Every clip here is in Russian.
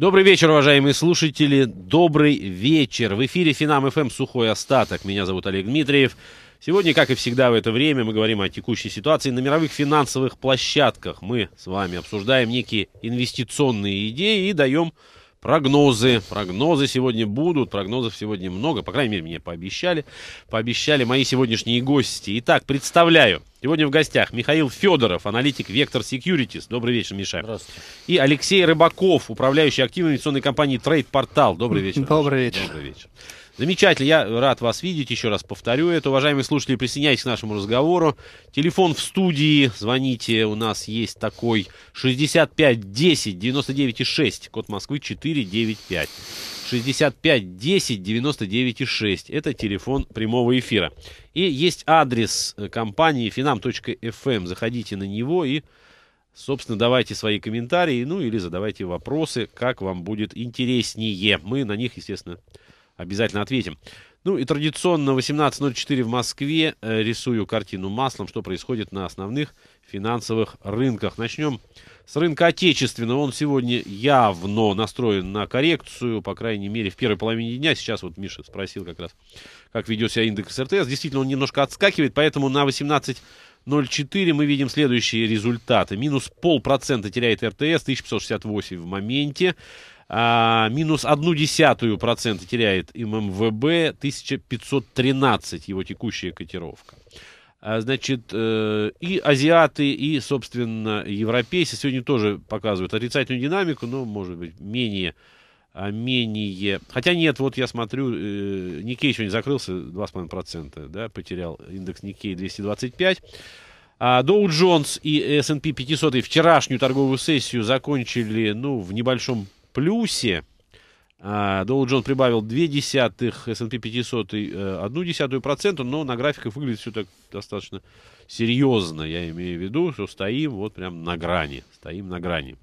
Добрый вечер, уважаемые слушатели. Добрый вечер. В эфире Финам ФМ «Сухой остаток». Меня зовут Олег Дмитриев. Сегодня, как и всегда в это время, мы говорим о текущей ситуации на мировых финансовых площадках. Мы с вами обсуждаем некие инвестиционные идеи и даем Прогнозы. Прогнозы сегодня будут. Прогнозов сегодня много. По крайней мере, мне пообещали. Пообещали мои сегодняшние гости. Итак, представляю. Сегодня в гостях Михаил Федоров, аналитик Вектор Securities. Добрый вечер, Миша. Здравствуйте. И Алексей Рыбаков, управляющий активами инвестиционной компании Трейд Портал. Добрый вечер. Добрый вечер. Добрый вечер. Замечательно, я рад вас видеть, еще раз повторю это. Уважаемые слушатели, присоединяйтесь к нашему разговору. Телефон в студии, звоните, у нас есть такой 65 10 код Москвы 495. 65 10 это телефон прямого эфира. И есть адрес компании finam.fm, эм. заходите на него и Собственно, давайте свои комментарии, ну или задавайте вопросы, как вам будет интереснее. Мы на них, естественно, Обязательно ответим. Ну и традиционно 18.04 в Москве э, рисую картину маслом, что происходит на основных финансовых рынках. Начнем с рынка отечественного. Он сегодня явно настроен на коррекцию, по крайней мере, в первой половине дня. Сейчас вот Миша спросил как раз, как ведет себя индекс РТС. Действительно, он немножко отскакивает, поэтому на 18:04 мы видим следующие результаты. Минус полпроцента теряет РТС, 1568 в моменте а, минус одну десятую процента теряет ММВБ, 1513 его текущая котировка. А, значит, э, и азиаты, и, собственно, европейцы сегодня тоже показывают отрицательную динамику, но, может быть, менее, а, менее... Хотя нет, вот я смотрю, э, Никей сегодня закрылся, 2,5%, да, потерял индекс Никей 225. Доу Джонс и S&P 500 и вчерашнюю торговую сессию закончили, ну, в небольшом плюсе. А, Доу Джон прибавил 2 десятых, S&P 500 1 десятую процента, но на графиках выглядит все так достаточно серьезно, я имею в виду, что стоим вот прям на грани, стоим на грани.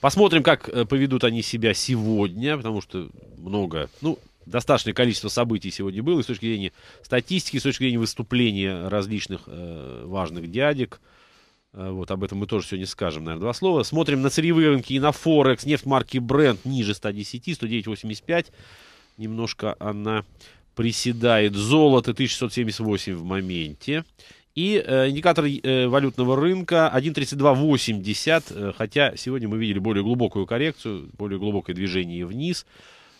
Посмотрим, как э, поведут они себя сегодня, потому что много, ну, достаточное количество событий сегодня было, и с точки зрения статистики, с точки зрения выступления различных э, важных дядек – Э, вот, об этом мы тоже сегодня скажем, наверное, два слова. Смотрим на сырьевые рынки и на Форекс. Нефть марки Brent ниже 110, 109,85. Немножко она приседает. Золото 1678 в моменте. И э, индикатор э, валютного рынка 1.3280, э, хотя сегодня мы видели более глубокую коррекцию, более глубокое движение вниз.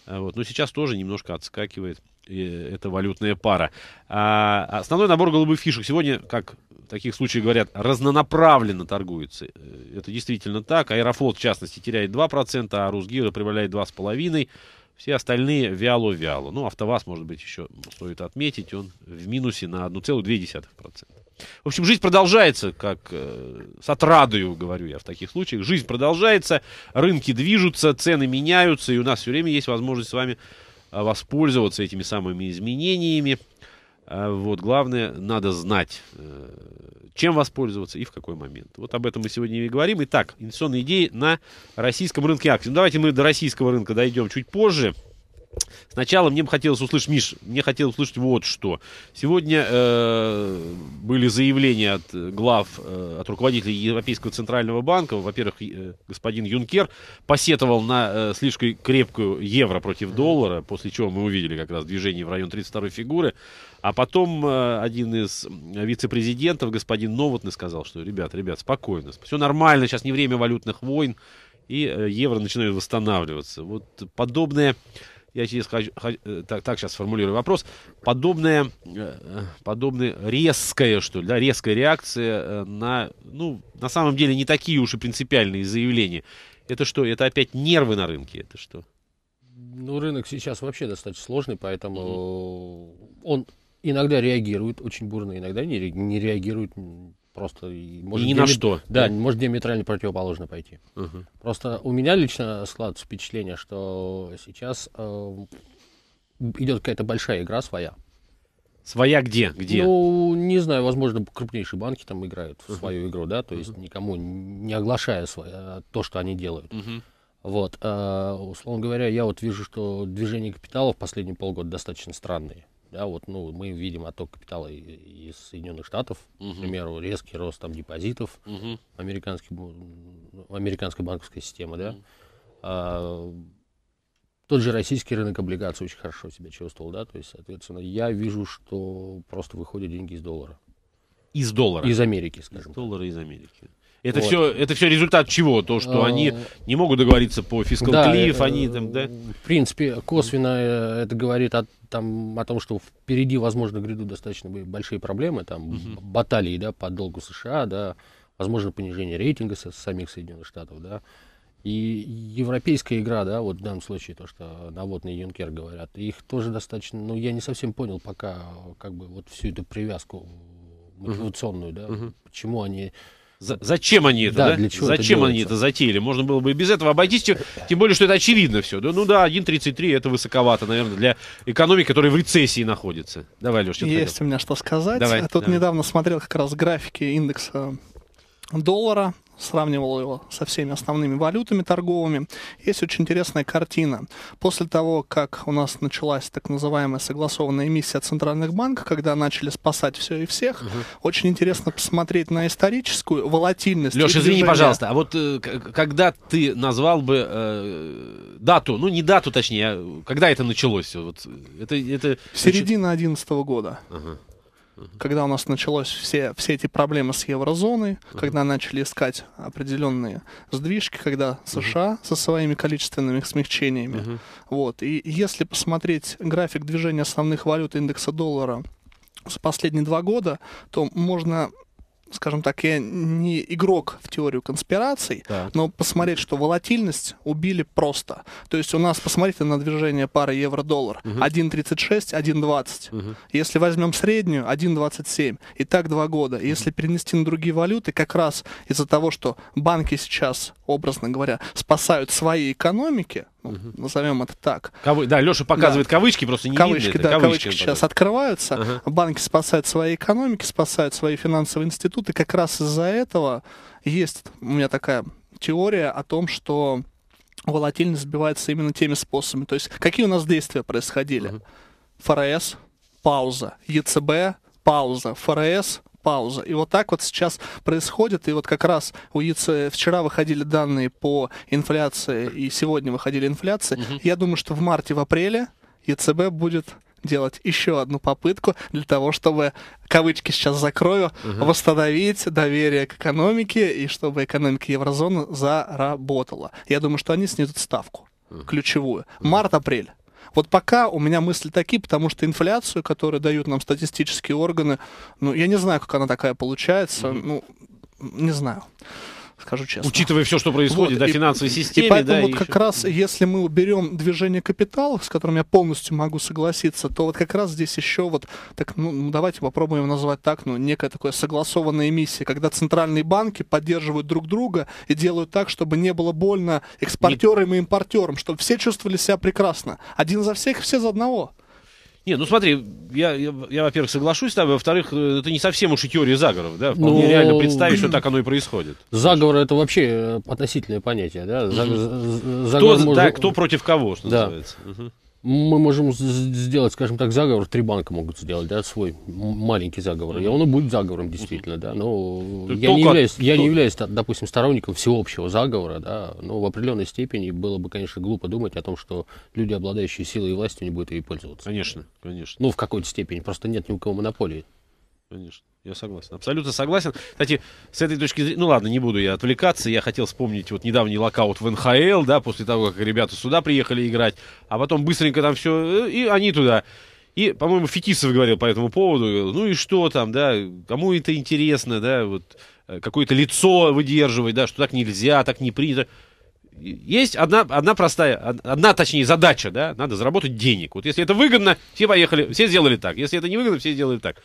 А, вот. Но сейчас тоже немножко отскакивает эта валютная пара. А основной набор голубых фишек сегодня, как в таких случаях говорят, разнонаправленно торгуется. Э, это действительно так. Аэрофлот, в частности, теряет 2%, а Русгира прибавляет 2,5%. Все остальные вяло-вяло. Ну, АвтоВАЗ, может быть, еще стоит отметить, он в минусе на 1,2%. В общем, жизнь продолжается, как э, с отрадою говорю я в таких случаях. Жизнь продолжается, рынки движутся, цены меняются, и у нас все время есть возможность с вами э, воспользоваться этими самыми изменениями. Э, вот главное, надо знать, э, чем воспользоваться и в какой момент. Вот об этом мы сегодня и говорим. Итак, инвестиционные идеи на российском рынке акций. Ну, давайте мы до российского рынка дойдем чуть позже. Сначала мне бы хотелось услышать, Миш, мне хотелось услышать вот что. Сегодня э, были заявления от глав, э, от руководителей Европейского Центрального Банка. Во-первых, э, господин Юнкер посетовал на э, слишком крепкую евро против доллара, после чего мы увидели как раз движение в район 32-й фигуры. А потом э, один из вице-президентов, господин Новотный, сказал, что, ребят, ребят, спокойно, все нормально, сейчас не время валютных войн, и э, евро начинает восстанавливаться. Вот подобное я сейчас, хочу, э, так, так сейчас сформулирую вопрос, подобная, э, подобная резкая, что ли, да, резкая реакция э, на, ну, на самом деле не такие уж и принципиальные заявления. Это что, это опять нервы на рынке, это что? Ну, рынок сейчас вообще достаточно сложный, поэтому mm-hmm. он иногда реагирует очень бурно, иногда не реагирует просто может, ни на что. Да, да, может диаметрально противоположно пойти. Угу. Просто у меня лично складывается впечатление, что сейчас э, идет какая-то большая игра своя. Своя где? Где? Ну, не знаю, возможно, крупнейшие банки там играют в uh-huh. свою игру, да, то есть uh-huh. никому не оглашая свое, э, то, что они делают. Uh-huh. Вот, э, условно говоря, я вот вижу, что движение капитала в последние полгода достаточно странные. Да, вот, ну, мы видим отток капитала из Соединенных Штатов, угу. к примеру, резкий рост там депозитов угу. американской, американской банковской системы, да. Угу. А, тот же российский рынок облигаций очень хорошо себя чувствовал, да, то есть, соответственно, я вижу, что просто выходят деньги из доллара. Из доллара? Из Америки, скажем. Из доллара из Америки. Это вот. все, это все результат чего? То, что они а, не могут договориться по фискал да, клифф, они там, да? В принципе, косвенно э, это говорит о, там, о том, что впереди, возможно, грядут достаточно большие проблемы, там, угу. баталии, да, по долгу США, да, возможно, понижение рейтинга со, самих Соединенных Штатов, да. И европейская игра, да, вот в данном случае то, что наводный Юнкер говорят, их тоже достаточно, ну, я не совсем понял пока, как бы, вот всю эту привязку мотивационную, uh да, uh почему они за, зачем они это, да? да? Для чего зачем это они это затеяли? Можно было бы и без этого обойтись, тем более, что это очевидно все. Да, ну да, 1,33 это высоковато, наверное, для экономики, которая в рецессии находится. Давай, Леша, Есть хотел? у меня что сказать. Давай, Я а тут давай. недавно смотрел как раз графики индекса доллара сравнивал его со всеми основными валютами торговыми, есть очень интересная картина. После того, как у нас началась так называемая согласованная эмиссия центральных банков, когда начали спасать все и всех, угу. очень интересно посмотреть на историческую волатильность. Леша, извини, пожалуйста, а вот э, когда ты назвал бы э, дату, ну не дату точнее, а когда это началось? Вот, э, это, это... Середина 2011 года. Ага когда у нас началось все, все эти проблемы с еврозоной, угу. когда начали искать определенные сдвижки, когда США угу. со своими количественными смягчениями. Угу. Вот. И если посмотреть график движения основных валют индекса доллара за последние два года, то можно скажем так, я не игрок в теорию конспираций, да. но посмотреть, что волатильность убили просто. То есть у нас, посмотрите на движение пары евро-доллар. Угу. 1.36, 1.20. Угу. Если возьмем среднюю, 1.27. И так два года. Угу. Если перенести на другие валюты, как раз из-за того, что банки сейчас, образно говоря, спасают свои экономики, Угу. Назовем это так. Кавы... Да, Леша показывает да. кавычки, просто не кавычки, видно. Да, Кавычки, кавычки сейчас открываются. Ага. Банки спасают свои экономики, спасают свои финансовые институты. Как раз из-за этого есть у меня такая теория о том, что волатильность сбивается именно теми способами. То есть какие у нас действия происходили? Угу. ФРС, пауза. ЕЦБ, пауза. ФРС, пауза. И вот так вот сейчас происходит. И вот как раз у ЕЦ вчера выходили данные по инфляции, и сегодня выходили инфляции. Угу. Я думаю, что в марте, в апреле ЕЦБ будет делать еще одну попытку для того, чтобы, кавычки сейчас закрою, угу. восстановить доверие к экономике и чтобы экономика еврозоны заработала. Я думаю, что они снизят ставку ключевую. Март-апрель. Вот пока у меня мысли такие, потому что инфляцию, которую дают нам статистические органы, ну, я не знаю, как она такая получается, mm-hmm. ну, не знаю скажу честно. Учитывая все, что происходит, вот, да, и, финансовой системе. И поэтому да, вот и как еще... раз, если мы уберем движение капитала, с которым я полностью могу согласиться, то вот как раз здесь еще вот, так, ну, ну давайте попробуем назвать так, ну, некая такая согласованная эмиссия, когда центральные банки поддерживают друг друга и делают так, чтобы не было больно экспортерам и импортерам, чтобы все чувствовали себя прекрасно. Один за всех, все за одного. Нет, ну смотри, я, я, я во-первых, соглашусь с тобой, во-вторых, э, это не совсем уж и теория заговоров, да? Вполне ну, реально представить, что так оно и происходит. Заговор — это вообще э, относительное понятие, да? Заговор, кто, заговор может... кто против кого, что да. называется. Угу мы можем сделать, скажем так, заговор, три банка могут сделать, да, свой маленький заговор, и он и будет заговором, действительно, да, но я не, являюсь, я не являюсь, допустим, сторонником всеобщего заговора, да, но в определенной степени было бы, конечно, глупо думать о том, что люди, обладающие силой и властью, не будут ей пользоваться. Конечно, конечно. Ну, в какой-то степени, просто нет ни у кого монополии. Конечно. Я согласен. Абсолютно согласен. Кстати, с этой точки зрения... Ну ладно, не буду я отвлекаться. Я хотел вспомнить вот недавний локаут в НХЛ, да, после того, как ребята сюда приехали играть, а потом быстренько там все... И они туда. И, по-моему, Фетисов говорил по этому поводу. Ну и что там, да, кому это интересно, да, вот э, какое-то лицо выдерживать, да, что так нельзя, так не принято есть одна, одна простая, одна, точнее, задача, да, надо заработать денег. Вот если это выгодно, все поехали, все сделали так. Если это не выгодно, все сделали так.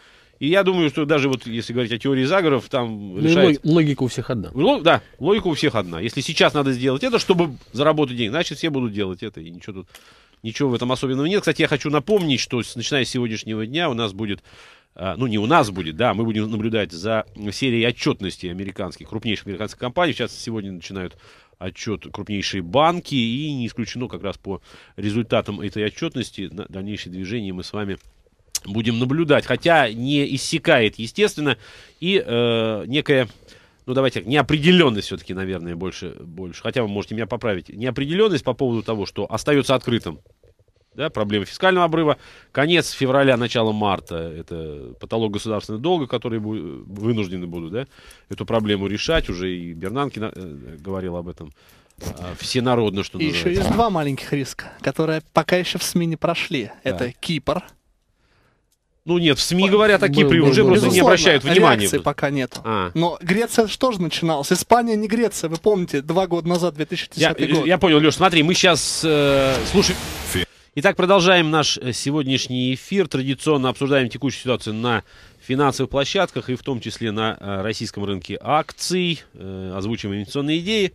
И я думаю, что даже вот если говорить о теории заговоров, там ну, решает... Логика у всех одна. Ло... Ну, да, логика у всех одна. Если сейчас надо сделать это, чтобы заработать деньги, значит, все будут делать это. И ничего тут... Ничего в этом особенного нет. Кстати, я хочу напомнить, что начиная с сегодняшнего дня у нас будет а, ну не у нас будет, да, мы будем наблюдать за серией отчетности американских, крупнейших американских компаний. Сейчас сегодня начинают отчет крупнейшие банки, и не исключено как раз по результатам этой отчетности дальнейшие движения мы с вами будем наблюдать, хотя не иссякает, естественно, и э, некая, ну давайте, неопределенность все-таки, наверное, больше, больше, хотя вы можете меня поправить, неопределенность по поводу того, что остается открытым, да, проблема фискального обрыва, конец февраля, начало марта, это потолок государственного долга, который бу- вынуждены будут, да, эту проблему решать, уже и Бернанки э, говорил об этом, а, всенародно, что и называется. еще есть два маленьких риска, которые пока еще в СМИ не прошли. Да. Это Кипр, ну нет, в СМИ говорят такие был, уже был, просто не обращают внимания. Реакции пока нет. А. Но Греция что же начиналась? Испания не Греция, вы помните, два года назад, 2010 я, э, год. Я понял, Леш, смотри, мы сейчас э, слушаем... Итак, продолжаем наш э, сегодняшний эфир. Традиционно обсуждаем текущую ситуацию на финансовых площадках и в том числе на э, российском рынке акций. Э, озвучиваем инвестиционные идеи.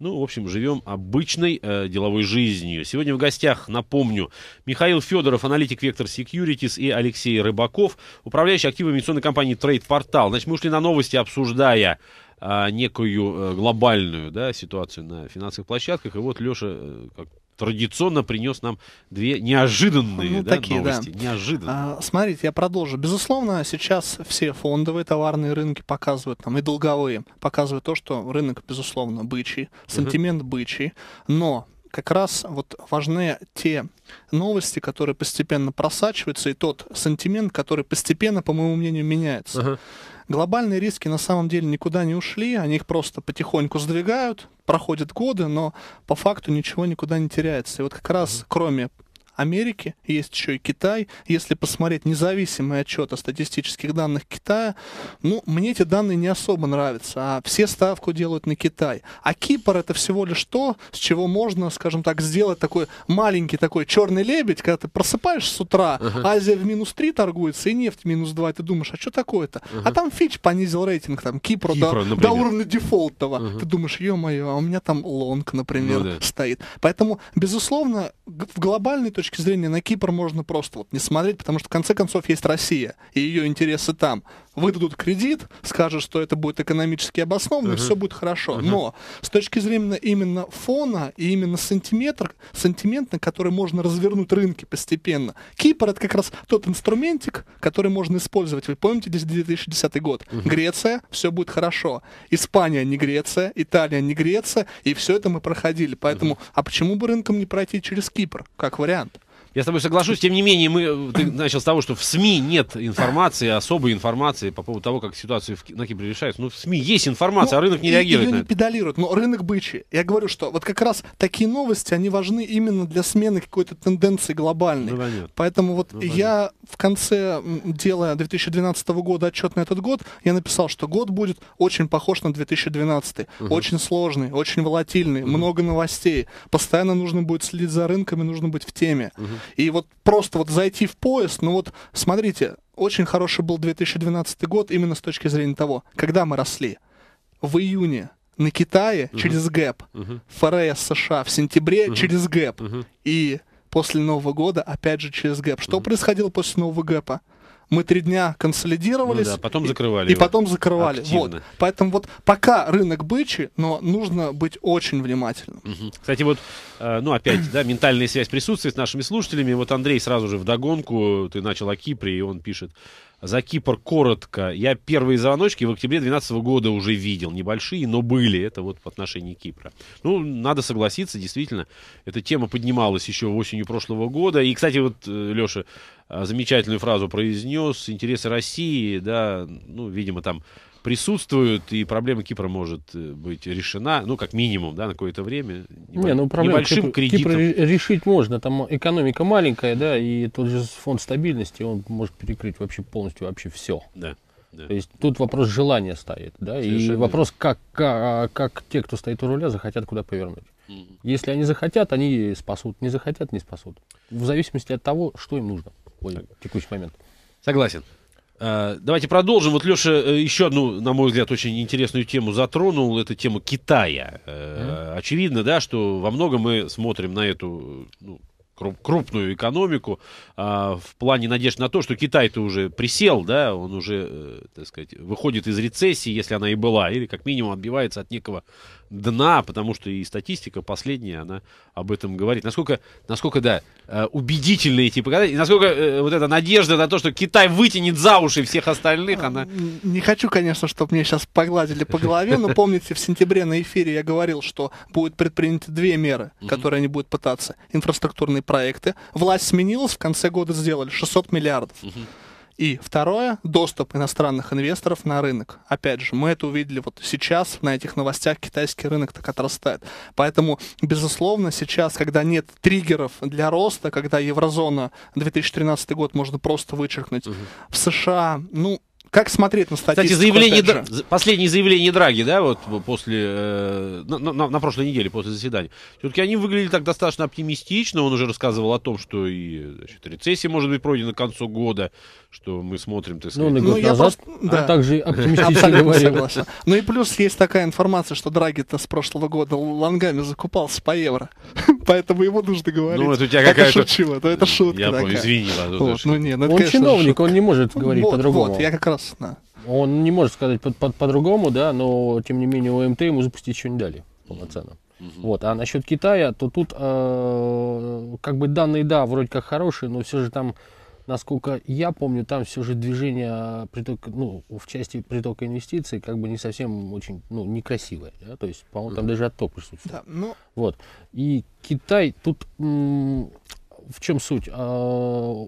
Ну, в общем, живем обычной э, деловой жизнью. Сегодня в гостях, напомню, Михаил Федоров, аналитик Вектор Securities и Алексей Рыбаков, управляющий активами инвестиционной компании Trade Portal. Значит, мы ушли на новости, обсуждая э, некую э, глобальную да, ситуацию на финансовых площадках. И вот Леша, э, как традиционно принес нам две неожиданные ну, да, такие, новости. Да. Неожиданно. А, смотрите, я продолжу. Безусловно, сейчас все фондовые товарные рынки показывают, нам и долговые, показывают то, что рынок, безусловно, бычий, сантимент uh-huh. бычий, но как раз вот важны те новости, которые постепенно просачиваются, и тот сантимент, который постепенно, по моему мнению, меняется. Uh-huh. Глобальные риски на самом деле никуда не ушли, они их просто потихоньку сдвигают, проходят годы, но по факту ничего никуда не теряется. И вот как раз кроме Америки, есть еще и Китай. Если посмотреть независимый отчет о статистических данных Китая, ну, мне эти данные не особо нравятся, а все ставку делают на Китай. А Кипр это всего лишь то, с чего можно, скажем так, сделать такой маленький такой черный лебедь, когда ты просыпаешься с утра, uh-huh. Азия в минус 3 торгуется, и нефть минус 2, и ты думаешь, а что такое-то? Uh-huh. А там Фич понизил рейтинг, там Кипру, Кипру до, до уровня дефолтного. Uh-huh. Ты думаешь, ё-моё, а у меня там лонг, ну например, ну, да. стоит. Поэтому, безусловно, в глобальной точке точки зрения на Кипр можно просто вот не смотреть, потому что в конце концов есть Россия и ее интересы там выдадут кредит, скажут, что это будет экономически обоснованно, uh-huh. все будет хорошо. Uh-huh. Но с точки зрения именно фона и именно сантиметр, сантимент, на который можно развернуть рынки постепенно, Кипр это как раз тот инструментик, который можно использовать. Вы помните здесь 2010 год? Uh-huh. Греция, все будет хорошо. Испания не Греция, Италия не Греция, и все это мы проходили. Поэтому, uh-huh. а почему бы рынком не пройти через Кипр, как вариант? Я с тобой соглашусь, тем не менее, мы, э, ты начал с того, что в СМИ нет информации, особой информации по поводу того, как ситуацию в, на Кипре решается. Ну, в СМИ есть информация, а ну, а рынок не и, реагирует ее не педалируют, но рынок бычий. Я говорю, что вот как раз такие новости, они важны именно для смены какой-то тенденции глобальной. Ну, Поэтому вот ну, я в конце, дела 2012 года отчет на этот год, я написал, что год будет очень похож на 2012. Угу. Очень сложный, очень волатильный, угу. много новостей. Постоянно нужно будет следить за рынками, нужно быть в теме. Угу. И вот просто вот зайти в поезд, ну вот смотрите, очень хороший был 2012 год именно с точки зрения того, когда мы росли. В июне на Китае uh-huh. через ГЭП, uh-huh. ФРС США в сентябре uh-huh. через ГЭП. Uh-huh. И после Нового года опять же через ГЭП. Что uh-huh. происходило после Нового ГЭПа? мы три дня консолидировались. Ну да, потом закрывали. И, и потом закрывали. Вот. Поэтому вот пока рынок бычий, но нужно быть очень внимательным. Угу. Кстати, вот, э, ну опять, да, ментальная связь присутствует с нашими слушателями. Вот Андрей сразу же в догонку ты начал о Кипре, и он пишет за Кипр коротко. Я первые звоночки в октябре 2012 года уже видел. Небольшие, но были. Это вот в отношении Кипра. Ну, надо согласиться, действительно. Эта тема поднималась еще осенью прошлого года. И, кстати, вот э, Леша э, замечательную фразу произнес. Интересы России, да, ну, видимо, там присутствуют, и проблема Кипра может э, быть решена, ну, как минимум, да, на какое-то время. Не, ну, проблема небольшим Кипр, кредитом. Кипр решить можно, там экономика маленькая, да, и тот же фонд стабильности, он может перекрыть вообще полностью вообще все. Да. Да. То есть тут вопрос желания стоит, да, Совершенно и вопрос, как, как, как те, кто стоит у руля, захотят куда повернуть. Mm-hmm. Если они захотят, они спасут, не захотят, не спасут. В зависимости от того, что им нужно в текущий момент. Согласен. Э, давайте продолжим. Вот Леша э, еще одну, на мой взгляд, очень интересную тему затронул. Это тема Китая. Mm-hmm. Очевидно, да, что во многом мы смотрим на эту ну, крупную экономику в плане надежд на то, что Китай-то уже присел, да, он уже, так сказать, выходит из рецессии, если она и была, или как минимум отбивается от некого дна, потому что и статистика последняя, она об этом говорит. Насколько, насколько да, э, убедительные эти показатели, и насколько э, вот эта надежда на то, что Китай вытянет за уши всех остальных, она... Не хочу, конечно, чтобы мне сейчас погладили по голове, но помните, в сентябре на эфире я говорил, что будут предприняты две меры, которые они будут пытаться. Инфраструктурные проекты. Власть сменилась, в конце года сделали 600 миллиардов. И второе, доступ иностранных инвесторов на рынок. Опять же, мы это увидели вот сейчас, на этих новостях китайский рынок так отрастает. Поэтому, безусловно, сейчас, когда нет триггеров для роста, когда еврозона 2013 год можно просто вычеркнуть, угу. в США, ну, как смотреть на статистику? Кстати, заявление, Др... последнее заявление Драги, да, вот после, э, на, на, на прошлой неделе, после заседания. Все-таки они выглядели так достаточно оптимистично. Он уже рассказывал о том, что и значит, рецессия может быть пройдена к концу года, что мы смотрим, так ну, сказать. Ну, ну я назад, просто, да. А также оптимистично говорил. Ну и плюс есть такая информация, что Драги-то с прошлого года лонгами закупался по евро. Поэтому его нужно говорить. Ну, это у тебя какая-то... шутила, то это шутка. Я понял, извини. Вот, ну, нет, ну, он чиновник, он не может говорить по-другому. Вот, я как раз классно. Он не может сказать по-другому, да, но тем не менее ОМТ ему запустить еще не дали полноценно. Вот. А насчет Китая, то тут э, как бы данные, да, вроде как хорошие, но все же там, насколько я помню, там все же движение притока, ну, в части притока инвестиций как бы не совсем очень, ну, некрасивое. Да? То есть, по-моему, там даже отток присутствует. Да, ну... Вот. И Китай тут... М- в чем суть? А,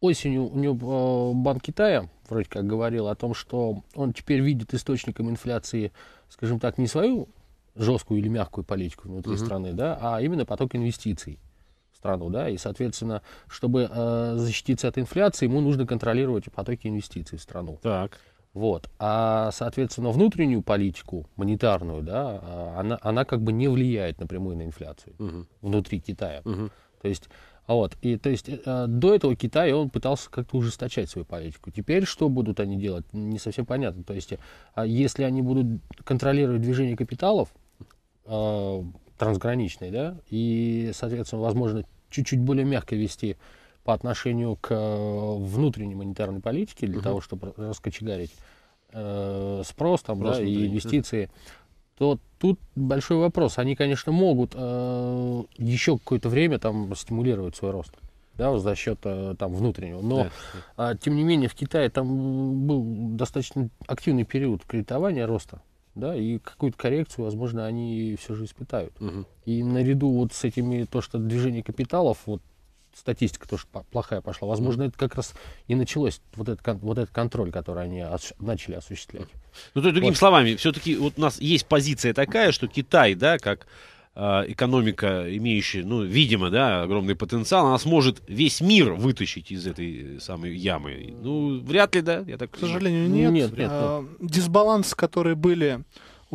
Осенью у него э, Банк Китая вроде как говорил о том, что он теперь видит источником инфляции, скажем так, не свою жесткую или мягкую политику внутри угу. страны, да, а именно поток инвестиций в страну, да, и, соответственно, чтобы э, защититься от инфляции, ему нужно контролировать потоки инвестиций в страну. Так. Вот. А, соответственно, внутреннюю политику, монетарную, да, а, она, она как бы не влияет напрямую на инфляцию угу. внутри Китая. Угу. То есть а вот. И то есть э, до этого Китай он пытался как-то ужесточать свою политику. Теперь что будут они делать, не совсем понятно. То есть а если они будут контролировать движение капиталов э, трансграничные, да, и, соответственно, возможно, чуть-чуть более мягко вести по отношению к э, внутренней монетарной политике для угу. того, чтобы раскочегарить э, спрос там, спрос да, и инвестиции. Угу то тут большой вопрос. Они, конечно, могут э, еще какое-то время там стимулировать свой рост. Да, за счет э, там внутреннего. Но, да, да. Э, тем не менее, в Китае там был достаточно активный период кредитования роста да, и какую-то коррекцию, возможно, они все же испытают. Угу. И наряду вот с этими, то, что движение капиталов, вот статистика тоже плохая пошла. Возможно, это как раз и началось вот этот, вот этот контроль, который они ос начали осуществлять. Ну, то есть, другими вот. словами, все-таки вот у нас есть позиция такая, что Китай, да, как а, экономика, имеющая, ну, видимо, да, огромный потенциал, она сможет весь мир вытащить из этой самой ямы. Ну, вряд ли, да, я так К сожалению, нет. нет, нет, нет. А, Дисбаланс, которые были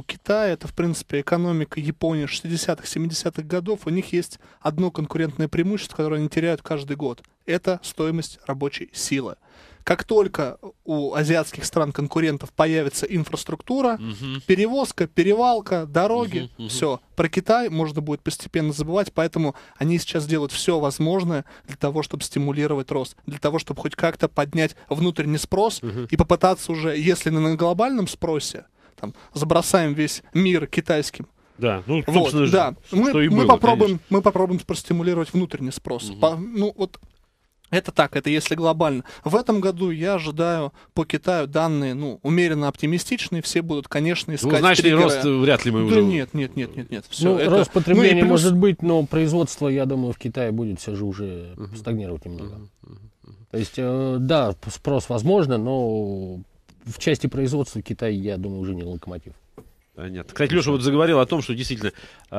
у Китая, это, в принципе, экономика Японии 60-х, 70-х годов, у них есть одно конкурентное преимущество, которое они теряют каждый год. Это стоимость рабочей силы. Как только у азиатских стран конкурентов появится инфраструктура, угу. перевозка, перевалка, дороги, угу, угу. все. Про Китай можно будет постепенно забывать, поэтому они сейчас делают все возможное для того, чтобы стимулировать рост, для того, чтобы хоть как-то поднять внутренний спрос угу. и попытаться уже, если на глобальном спросе, там, забросаем весь мир китайским. Да, ну, вот, же, да. Мы, что и мы попробуем, конечно. мы попробуем простимулировать внутренний спрос. Угу. По, ну, вот это так, это если глобально. В этом году я ожидаю по Китаю данные, ну, умеренно оптимистичные, все будут, конечно, ну, искать. Ну, значит, триггеры. рост вряд ли мы уже. Да нет, нет, нет, нет, нет. Все, ну, это... рост потребления ну, плюс... может быть, но производство, я думаю, в Китае будет все же уже uh стагнировать немного. uh То есть, э, да, спрос возможно, но в части производства Китай, я думаю, уже не локомотив. Понятно. Кстати, Леша вот заговорил о том, что действительно э,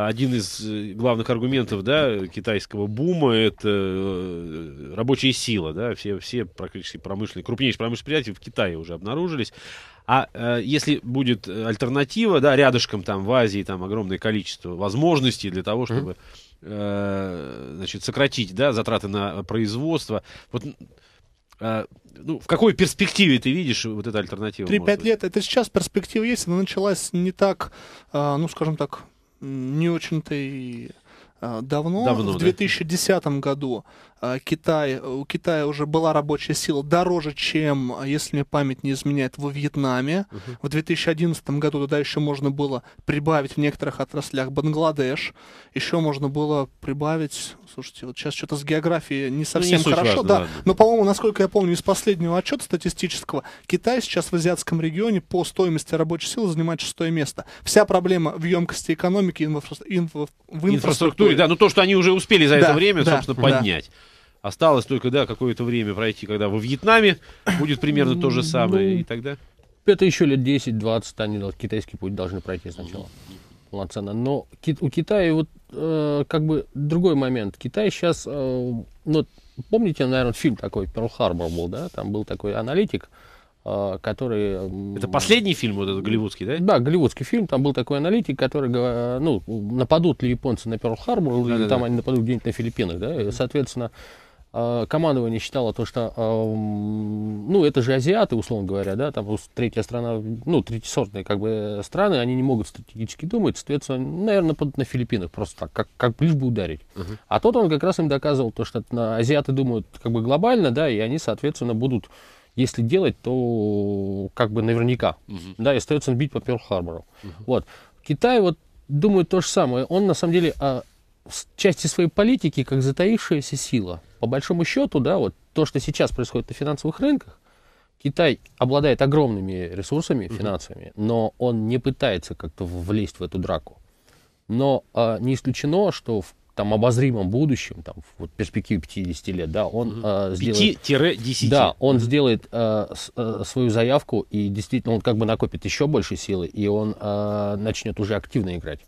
один из э, главных аргументов да, китайского бума – это э, рабочая сила. Да? Все, все практически промышленные, крупнейшие промышленные предприятия в Китае уже обнаружились. А э, если будет альтернатива, да, рядышком там в Азии там огромное количество возможностей для того, чтобы э, значит, сократить да, затраты на производство. Вот а, ну, в какой перспективе ты видишь вот эту альтернативу? 3-5 лет. Это сейчас перспектива есть, она началась не так, а, ну, скажем так, не очень-то и а, давно, давно, в 2010 да? году а, Китай, у Китая уже была рабочая сила дороже, чем, а, если мне память не изменяет, во Вьетнаме. Uh -huh. В 2011 году тогда еще можно было прибавить в некоторых отраслях Бангладеш. Еще можно было прибавить... Слушайте, вот сейчас что-то с географией не ну, совсем не хорошо. Важно, да. да. Но, по-моему, насколько я помню, из последнего отчета статистического, Китай сейчас в азиатском регионе по стоимости рабочей силы занимает шестое место. Вся проблема в емкости экономики инфра... инфра... в инфраструктуре. инфраструктуре. Да, ну то, что они уже успели за да, это время, да, собственно, да. поднять. Осталось только, да, какое-то время пройти, когда во Вьетнаме будет примерно то же ну, самое, ну. и тогда... Это еще лет 10-20 они китайский путь должны пройти сначала. Полноценно. Но у Китая вот э, как бы другой момент. Китай сейчас, э, ну, помните, наверное, фильм такой, Перл Харбор был, да? Там был такой аналитик, э, который... Это последний фильм вот этот голливудский, да? Да, голливудский фильм. Там был такой аналитик, который ну, нападут ли японцы на Перл-Харбор, да, или да, там они нападут где-нибудь на Филиппинах, да? И, соответственно, а, командование считало то, что, а, ну, это же азиаты, условно говоря, да, там третья страна, ну, третьесортные как бы страны, они не могут стратегически думать, соответственно, наверное, под, на Филиппинах просто так, как, как лишь бы ударить. Угу. А тот он как раз им доказывал то, что на азиаты думают как бы глобально, да, и они, соответственно, будут, если делать, то как бы наверняка, угу. да, и остается бить по Перл-Харбору. Угу. Вот. Китай вот думает то же самое. Он на самом деле а, части своей политики как затаившаяся сила. По большому счету, да, вот то, что сейчас происходит на финансовых рынках, Китай обладает огромными ресурсами финансовыми, но он не пытается как-то влезть в эту драку. Но э, не исключено, что в там обозримом будущем, там вот перспективе 50 лет, да, он угу. э, сделает 5-10. Да, он сделает э, с, э, свою заявку и действительно он как бы накопит еще больше силы и он э, начнет уже активно играть.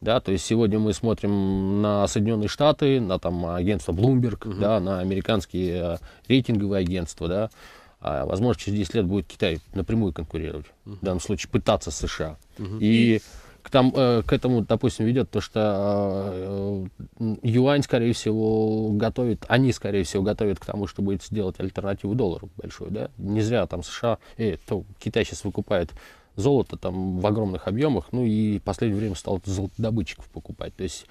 Да, то есть сегодня мы смотрим на Соединенные Штаты, на там агентство Bloomberg, угу. да, на американские э, рейтинговые агентства, да. А, возможно, через 10 лет будет Китай напрямую конкурировать, угу. в данном случае пытаться США. Угу. И к, там, э, к этому, допустим, ведет то, что э, юань, скорее всего, готовит, они, скорее всего, готовят к тому, чтобы сделать альтернативу доллару большую, да? Не зря там США, э, то Китай сейчас выкупает золото там в огромных объемах, ну и в последнее время стал золотодобытчиков покупать. То есть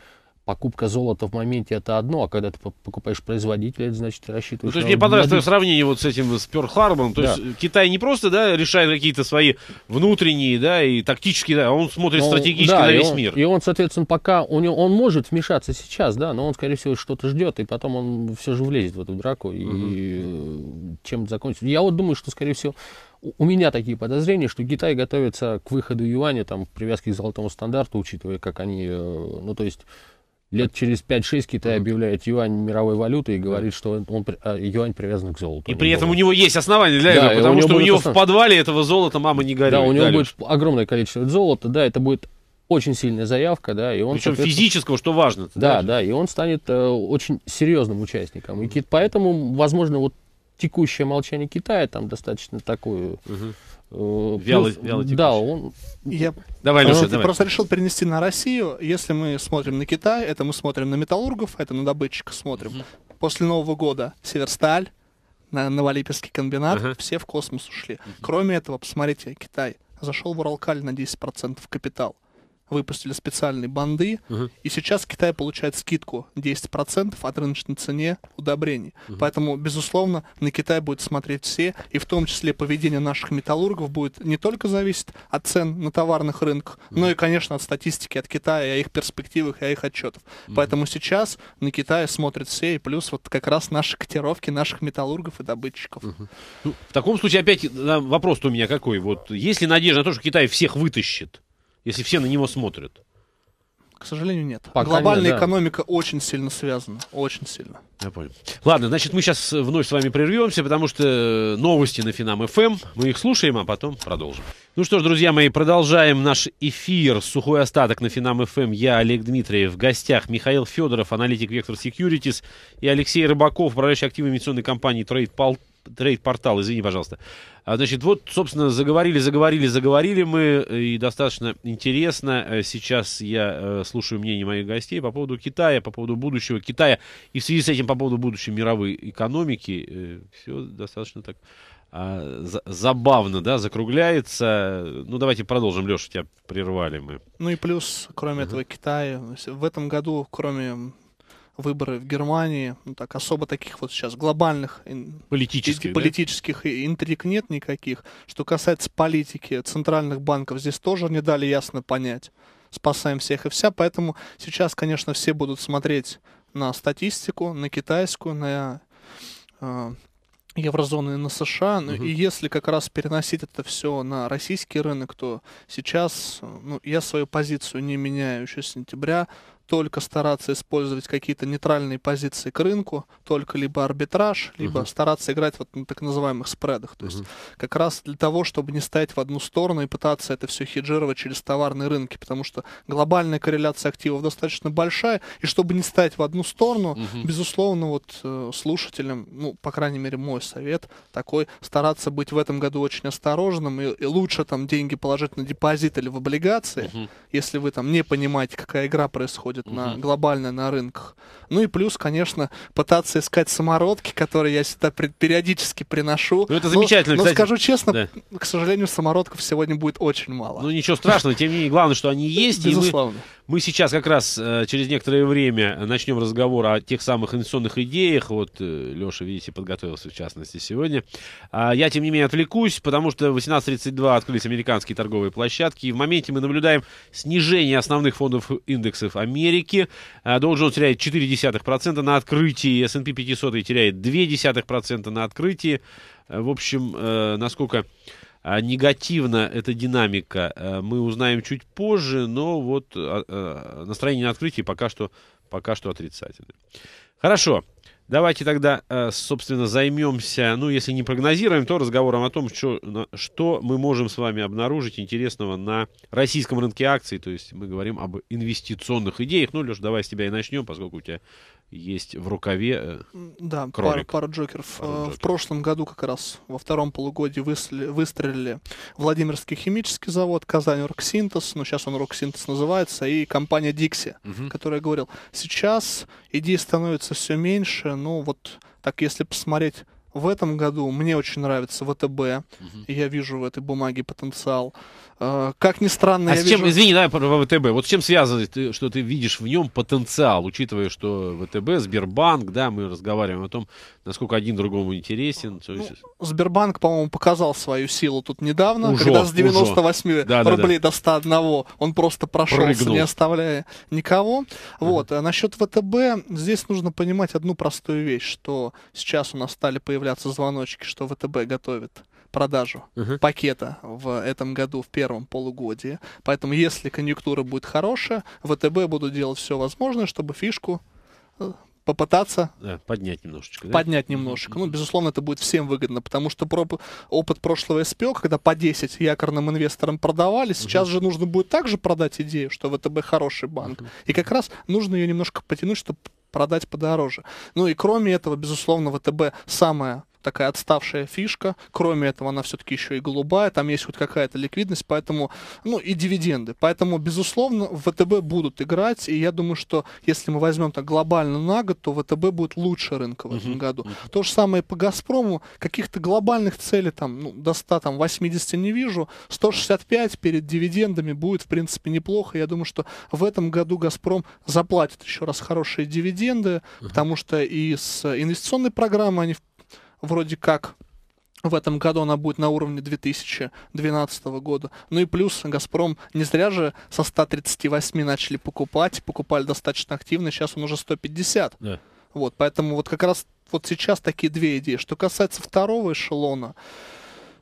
покупка золота в моменте это одно, а когда ты покупаешь производителя, это значит рассчитываешь... Ну, то есть мне понравилось твое сравнение вот с этим, с Перл Харбором. То да. есть Китай не просто да, решает какие-то свои внутренние да, и тактические, да, а он смотрит но, ну, стратегически да, на весь он, мир. И он, соответственно, пока у него он может вмешаться сейчас, да, но он, скорее всего, что-то ждет, и потом он все же влезет в эту драку, угу. и э, чем это закончится. Я вот думаю, что, скорее всего, у меня такие подозрения, что Китай готовится к выходу юаня, там, привязки к золотому стандарту, учитывая, как они, э, ну, то есть Лет через 5-6 Китай объявляет юань мировой валютой и говорит, что он, он, а, юань привязан к золоту. И при этом у него есть основания для да, этого, потому у что у него основ... в подвале этого золота мама не горит. Да, у него да, будет огромное количество золота, да, это будет очень сильная заявка, да, и он... Причем физического, что важно. Да, даже. да, и он станет э, очень серьезным участником. И поэтому, возможно, вот текущее молчание Китая там достаточно такое... Угу Э, Вялый, плюс, Да, он... Я... Давай, Леша, давай. Я просто решил перенести на Россию. Если мы смотрим на Китай, это мы смотрим на металлургов, это на добытчиков смотрим. Угу. После Нового года Северсталь, на Новолипецкий комбинат, ага. все в космос ушли. Угу. Кроме этого, посмотрите, Китай зашел в Уралкаль на 10% капитал выпустили специальные банды, угу. и сейчас Китай получает скидку 10% от рыночной цены удобрений. Угу. Поэтому, безусловно, на Китай будет смотреть все, и в том числе поведение наших металлургов будет не только зависеть от цен на товарных рынках, угу. но и, конечно, от статистики от Китая, о их перспективах и о их отчетах. Угу. Поэтому сейчас на Китай смотрят все, и плюс вот как раз наши котировки наших металлургов и добытчиков. Угу. Ну, в таком случае опять э, вопрос у меня какой. Вот есть ли надежда на то, что Китай всех вытащит? если все на него смотрят? К сожалению, нет. Пока Глобальная нет, да. экономика очень сильно связана. Очень сильно. Я понял. Ладно, значит, мы сейчас вновь с вами прервемся, потому что э, новости на Финам ФМ. Эм. Мы их слушаем, а потом продолжим. Ну что ж, друзья мои, продолжаем наш эфир. Сухой остаток на Финам ФМ. Эм. Я Олег Дмитриев. В гостях Михаил Федоров, аналитик Вектор Securities, и Алексей Рыбаков, управляющий активы инвестиционной компании Trade трейд-портал, извини, пожалуйста. А, значит, вот, собственно, заговорили, заговорили, заговорили мы, э, и достаточно интересно. Э, сейчас я э, слушаю мнение моих гостей по поводу Китая, по поводу будущего Китая, и в связи с этим по поводу будущей мировой экономики. Все достаточно так а, за, забавно, да, закругляется. Ну, давайте продолжим, Леша, тебя прервали мы. Ну и плюс, кроме uh-huh. этого, Китая, в этом году, кроме выборы в Германии, ну, так особо таких вот сейчас глобальных политических, и, да? политических интриг нет никаких. Что касается политики центральных банков, здесь тоже не дали ясно понять. Спасаем всех и вся, поэтому сейчас, конечно, все будут смотреть на статистику, на китайскую, на э, еврозоны и на США. Ну, угу. И если как раз переносить это все на российский рынок, то сейчас э, ну, я свою позицию не меняю еще с сентября только стараться использовать какие-то нейтральные позиции к рынку, только либо арбитраж, либо uh-huh. стараться играть вот на так называемых спредах. То uh-huh. есть как раз для того, чтобы не стоять в одну сторону и пытаться это все хеджировать через товарные рынки, потому что глобальная корреляция активов достаточно большая, и чтобы не стоять в одну сторону, uh-huh. безусловно, вот э, слушателям, ну, по крайней мере, мой совет такой, стараться быть в этом году очень осторожным и, и лучше там деньги положить на депозит или в облигации, uh-huh. если вы там не понимаете, какая игра происходит, происходит угу. на, глобально на рынках. Ну и плюс, конечно, пытаться искать самородки, которые я всегда периодически приношу. Ну это ну, замечательно. Но, ну, но скажу честно, да. к сожалению, самородков сегодня будет очень мало. Ну ничего страшного, тем не менее, главное, что они есть. Безусловно. мы, мы сейчас как раз э, через некоторое время начнем разговор о тех самых инвестиционных идеях. Вот э, Леша, видите, подготовился в частности сегодня. А, я, тем не менее, отвлекусь, потому что в 18.32 открылись американские торговые площадки. И в моменте мы наблюдаем снижение основных фондов э, индексов Америки Америки. Dow Jones теряет 0,4% на открытии, S&P 500 теряет 0,2% на открытии. А, в общем, э, насколько а, негативна эта динамика, а, мы узнаем чуть позже, но вот настроение на открытии пока что, пока что отрицательное. Хорошо. Давайте тогда, э, собственно, займемся, ну, если не прогнозируем, то разговором о том, что, что мы можем с вами обнаружить интересного на российском рынке акций. То есть мы говорим об инвестиционных идеях. Ну, Леш, давай с тебя и начнем, поскольку у тебя есть в рукаве э, Да, кролик. пара, пара джокеров. Пара э, джокеров. В прошлом году как раз во втором полугодии выстрелили, выстрелили Владимирский химический завод, Казань Роксинтез, ну сейчас он Роксинтез называется, и компания Dixie, угу. которая говорил, сейчас идей становится все меньше, ну вот так если посмотреть в этом году мне очень нравится ВТБ, угу. и я вижу в этой бумаге потенциал. Э, как ни странно, а я с чем, вижу... извини, давай про ВТБ. Вот с чем связано, э, что ты видишь в нем потенциал, учитывая, что ВТБ, Сбербанк, да, мы разговариваем о том, насколько один другому интересен. Ну, Сбербанк, по-моему, показал свою силу тут недавно, ужо, когда с 98 ужо. Да, рублей да, да. до 101 он просто прошелся, Прыгнул. не оставляя никого. Ага. Вот, а насчет ВТБ здесь нужно понимать одну простую вещь, что сейчас у нас стали появляться появляться звоночки, что ВТБ готовит продажу uh-huh. пакета в этом году, в первом полугодии. Поэтому, если конъюнктура будет хорошая, ВТБ будут делать все возможное, чтобы фишку э, попытаться да, поднять немножечко. Да? Поднять немножечко. Ну, безусловно, это будет всем выгодно, потому что проб... опыт прошлого СПО, когда по 10 якорным инвесторам продавали, сейчас же нужно будет также продать идею, что ВТБ хороший банк. mm И как раз нужно ее немножко потянуть, чтобы продать подороже. Ну и кроме этого, безусловно, ВТБ самая такая отставшая фишка. Кроме этого, она все-таки еще и голубая, там есть хоть какая-то ликвидность, поэтому, ну и дивиденды. Поэтому, безусловно, в ВТБ будут играть, и я думаю, что если мы возьмем так глобально на год, то ВТБ будет лучше рынка в этом uh году. uh То же самое и по Газпрому, каких-то глобальных целей там, ну, до 100, там, 80 не вижу, 165 перед дивидендами будет, в принципе, неплохо. Я думаю, что в этом году Газпром заплатит еще раз хорошие дивиденды, uh потому что и с инвестиционной программы они, в вроде как в этом году она будет на уровне 2012 года. Ну и плюс «Газпром» не зря же со 138 начали покупать, покупали достаточно активно, сейчас он уже 150. Да. Вот, поэтому вот как раз вот сейчас такие две идеи. Что касается второго эшелона,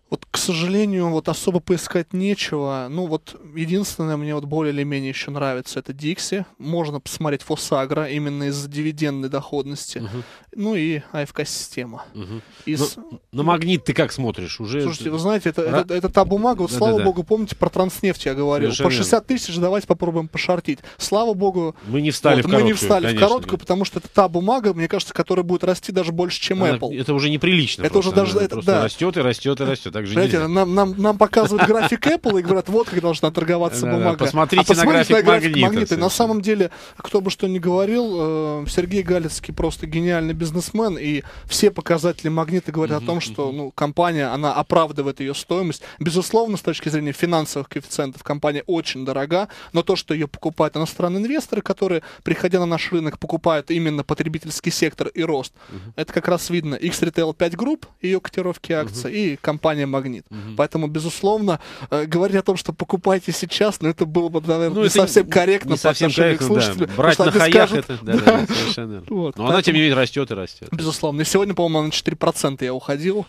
вот, к сожалению, вот особо поискать нечего. Ну, вот единственное, мне вот более или менее еще нравится, это Dixie. Можно посмотреть Фосагра именно из-за дивидендной доходности. Угу. Ну и АФК-система. Угу. Из... Ну, на магнит ты как смотришь? Уже... Слушайте, вы знаете, это, а? это, это та бумага, вот, слава богу, помните, про транснефть я говорил. Совершенно. По 60 тысяч давайте попробуем пошортить. Слава богу... Мы не встали вот, в короткую. не встали конечно, в короткую, нет. потому что это та бумага, мне кажется, которая будет расти даже больше, чем Она, Apple. Это уже неприлично. Это просто. уже даже... Она это, да. растет и растет и растет также Знаете, нельзя. Нам, нам, нам показывают график Apple и говорят, вот как должна торговаться бумага. Посмотрите, а на график, на магнита. На самом деле, кто бы что ни говорил, э, Сергей Галицкий просто гениальный бизнесмен, и все показатели магнита говорят о том, что ну, компания, она оправдывает ее стоимость. Безусловно, с точки зрения финансовых коэффициентов, компания очень дорога, но то, что ее покупают иностранные инвесторы, которые, приходя на наш рынок, покупают именно потребительский сектор и рост, это как раз видно. X-Retail 5 Group, ее котировки акций, и компания магнит. Угу. Поэтому, безусловно, э, говорить о том, что покупайте сейчас, ну это было бы, наверное, ну, не совсем корректно не по совсем корректно, к слушателю. Да. Брать на хаях скажут, это, да, да. да, совершенно. Вот, Но она, тем не менее, растет и растет. Безусловно. И сегодня, по-моему, на 4% я уходил.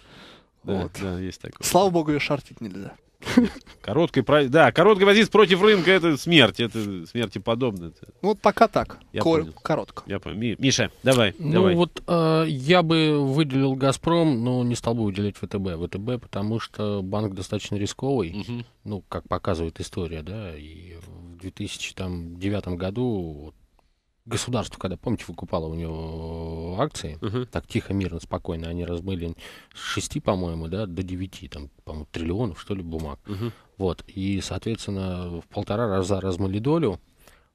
Да, вот. да, есть такое. Слава богу, ее шартить нельзя. Короткий, да, короткий возиц против рынка это смерть, это смерти подобно. Ну вот пока так, я Кор- понял. коротко. Я понял. Миша, давай. Ну давай. вот э, я бы выделил Газпром, но не стал бы выделять ВТБ. ВТБ, потому что банк достаточно рисковый, угу. ну как показывает история, да, и в 2009 году вот, государство, когда, помните, выкупало у него акции, угу. так тихо, мирно, спокойно, они размыли с 6, по-моему, да, до 9, там, по-моему, триллионов, что ли, бумаг. Угу. Вот, и, соответственно, в полтора раза размыли долю.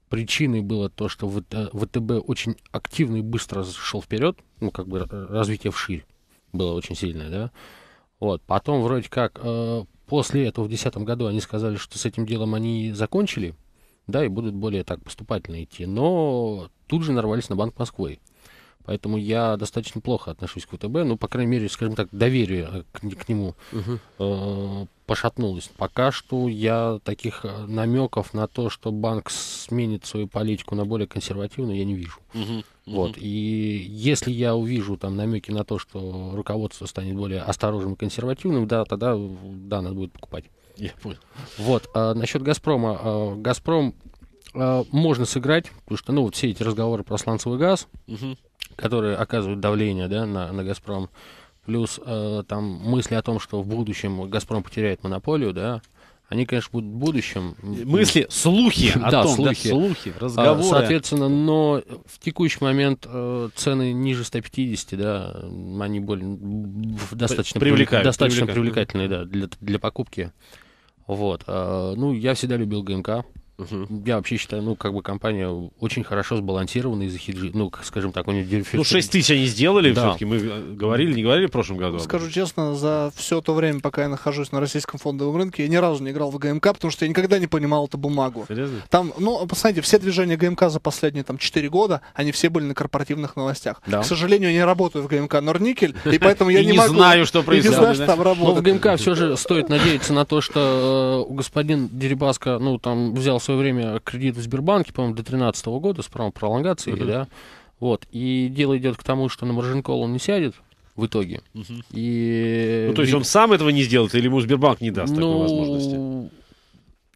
Причиной было то, что ВТБ очень активно и быстро шел вперед, ну, как бы развитие вширь было очень сильное, да. Вот, потом вроде как э, после этого в 2010 году они сказали, что с этим делом они закончили, да, и будут более так поступательно идти. Но тут же нарвались на Банк Москвы. Поэтому я достаточно плохо отношусь к ВТБ, ну, по крайней мере, скажем так, доверие э, к, к нему угу. э, пошатнулось. Пока что я таких э, намеков на то, что банк сменит свою политику на более консервативную, я не вижу. Угу. Вот. Угу. И если я увижу там намеки на то, что руководство станет более осторожным и консервативным, да, тогда да, надо будет покупать. Я понял. Вот, а, насчет «Газпрома». А, «Газпром» а, можно сыграть, потому что, ну, вот все эти разговоры про сланцевый газ, угу. которые оказывают давление, да, на, на «Газпром», плюс э, там мысли о том, что в будущем «Газпром» потеряет монополию, да, они, конечно, будут в будущем. Мысли, слухи о да, том, слухи. да, слухи, а, разговоры. Соответственно, но в текущий момент э, цены ниже 150, да, они более, достаточно, Привлекают, достаточно привлекательные да, для, для покупки. Вот. Э, ну, я всегда любил ГМК. Угу. Я вообще считаю, ну, как бы компания очень хорошо сбалансирована из-за хеджи. Ну, скажем так, у них дельфи... Ну, 6 тысяч они сделали да. все-таки. Мы э, говорили, не говорили в прошлом году? Скажу честно, за все то время, пока я нахожусь на российском фондовом рынке, я ни разу не играл в ГМК, потому что я никогда не понимал эту бумагу. Серьезно? Там, ну, посмотрите, все движения ГМК за последние там 4 года, они все были на корпоративных новостях. Да. К сожалению, я не работаю в ГМК Норникель, и поэтому я не могу... знаю, что происходит. Не знаю, что там ну, работает. Но в ГМК все же стоит надеяться на то, что э, господин Дерибаска, ну, там, взял свой свое время кредит в Сбербанке, по-моему, до 2013 года с правом пролонгации, uh-huh. да. Вот. И дело идет к тому, что на маржинкол он не сядет в итоге. Uh-huh. И... Ну, то есть он сам этого не сделает, или ему Сбербанк не даст ну... такой возможности?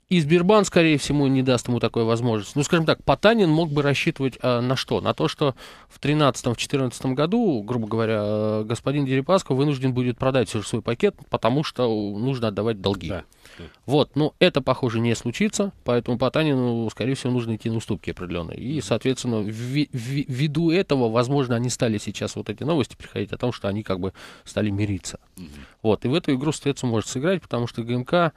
И Сбербанк, скорее всего, не даст ему такой возможности. Ну, скажем так, Потанин мог бы рассчитывать э, на что? На то, что в 2013-2014 году, грубо говоря, э, господин Дерипаска вынужден будет продать все же свой пакет, потому что нужно отдавать долги. Да. Вот, но ну, это, похоже, не случится, поэтому Потанину, скорее всего, нужно идти на уступки определенные. И, соответственно, ви- ви- ввиду этого, возможно, они стали сейчас вот эти новости приходить о том, что они как бы стали мириться. Вот, и в эту игру Стецу может сыграть, потому что ГМК,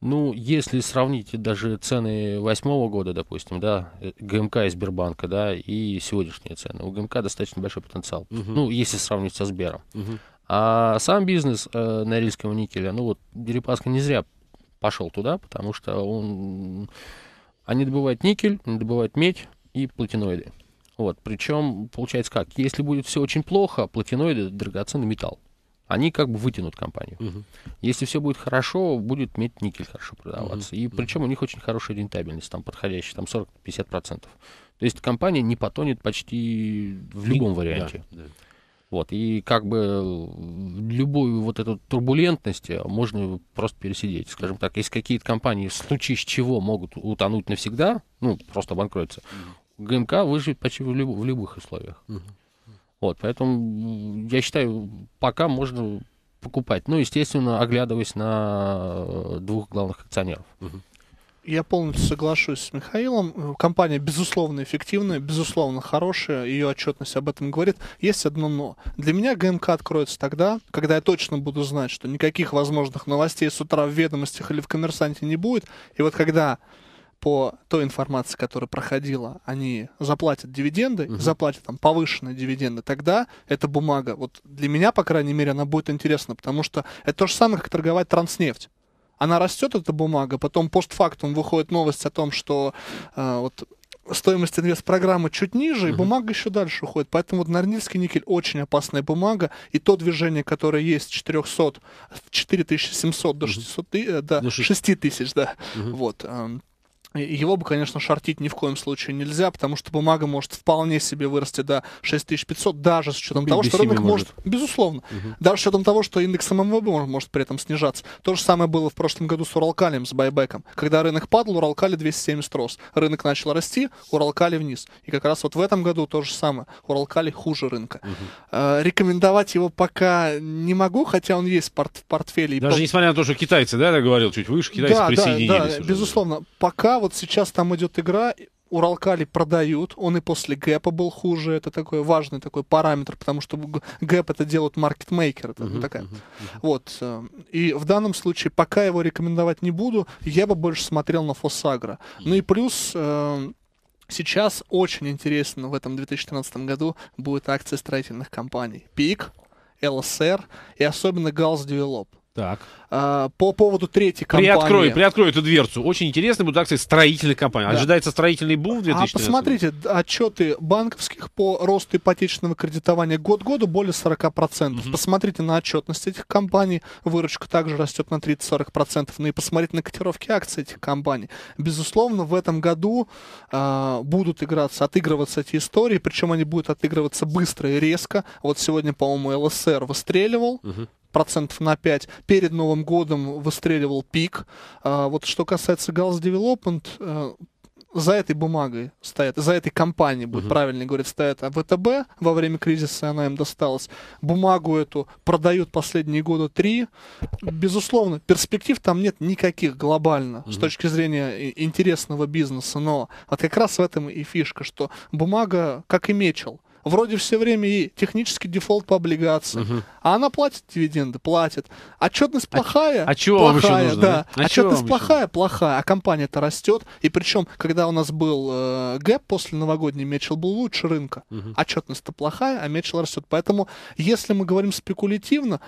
ну, если сравнить даже цены восьмого года, допустим, да, э, ГМК и Сбербанка, да, и сегодняшние цены, у ГМК достаточно большой потенциал, угу. ну, если сравнить со Сбером. Угу. А сам бизнес э, Норильского никеля, ну вот Дерипаска не зря пошел туда, потому что он... они а добывают никель, они добывают медь и платиноиды. Вот, причем получается как, если будет все очень плохо, платиноиды драгоценный металл они как бы вытянут компанию. Угу. Если все будет хорошо, будет медь никель хорошо продаваться. Угу. И причем у них очень хорошая рентабельность, там подходящая, там 40-50%. То есть компания не потонет почти в любом варианте. Да, да. Вот, и как бы э, любую вот эту турбулентность э, можно просто пересидеть. Скажем так, если какие-то компании в случае с чего могут утонуть навсегда, ну, просто банкротиться. ГМК выживет почти в, люб- в любых условиях. Угу. Вот, поэтому я считаю, пока можно покупать. Ну, естественно, оглядываясь на э, двух главных акционеров. Угу я полностью соглашусь с Михаилом. Э, компания, безусловно, эффективная, безусловно, хорошая, ее отчетность об этом говорит. Есть одно но. Для меня ГМК откроется тогда, когда я точно буду знать, что никаких возможных новостей с утра в ведомостях или в коммерсанте не будет. И вот когда по той информации, которая проходила, они заплатят дивиденды, Uh -huh. заплатят там повышенные дивиденды, тогда эта бумага, вот для меня, по крайней мере, она будет интересна, потому что это то же самое, как торговать транснефть она растет, эта бумага, потом постфактум выходит новость о том, что э, вот стоимость инвест программы чуть ниже, uh-huh. и бумага еще дальше уходит. Поэтому вот Норнильский никель очень опасная бумага, и то движение, которое есть с 400, 4700 до, 600, uh-huh. Э, до, до 6000, да, uh-huh. вот, э, его бы, конечно, шортить ни в коем случае нельзя, потому что бумага может вполне себе вырасти до 6500, даже с учетом того, что рынок может, может безусловно, угу. даже с учетом того, что индекс ММВБ может при этом снижаться. То же самое было в прошлом году с Уралкалием, с байбеком. Когда рынок падал, Уралкали 270 рос. Рынок начал расти, Уралкали вниз. И как раз вот в этом году то же самое. Уралкали хуже рынка. Угу. Э, рекомендовать его пока не могу, хотя он есть в портфеле. Даже по... несмотря на то, что китайцы, да, я говорил, чуть выше, китайцы да, присоединились. Да, да, уже. безусловно. Пока вот сейчас там идет игра, Уралкали продают, он и после гэпа был хуже, это такой важный такой параметр, потому что гэп это делают маркетмейкеры, uh-huh, Uh-huh, uh-huh. Вот. Э, и в данном случае, пока его рекомендовать не буду, я бы больше смотрел на Фосагра. Uh-huh. Ну и плюс э, сейчас очень интересно в этом 2013 году будет акция строительных компаний. Пик, ЛСР и особенно Галс Девелоп. Так. А, по поводу третьей компании. Приоткрою, приоткрою эту дверцу. Очень интересный будет акции строительной компании. Да. Ожидается строительный бум в 2014 А посмотрите, отчеты банковских по росту ипотечного кредитования год году более 40%. Угу. Посмотрите на отчетность этих компаний. Выручка также растет на 30-40%. Ну и посмотрите на котировки акций этих компаний. Безусловно, в этом году а, будут играться, отыгрываться эти истории, причем они будут отыгрываться быстро и резко. Вот сегодня, по-моему, ЛСР выстреливал. Угу процентов на 5. Перед Новым годом выстреливал пик. А, вот что касается Gals Development, э, за этой бумагой стоят, за этой компанией, будет uh-huh. правильно говорить, стоят ВТБ, во время кризиса она им досталась. Бумагу эту продают последние годы три. Безусловно, перспектив там нет никаких глобально uh-huh. с точки зрения интересного бизнеса, но вот как раз в этом и фишка, что бумага как и мечел вроде все время и технический дефолт по облигации, угу. а она платит дивиденды, платит. Отчетность а плохая, а, а чего плохая, вам еще нужно, да. А Отчетность плохая, еще? плохая, а компания-то растет. И причем, когда у нас был э, гэп после новогодней, Мечел был лучше рынка. Угу. Отчетность-то плохая, а Мечел растет. Поэтому, если мы говорим спекулятивно,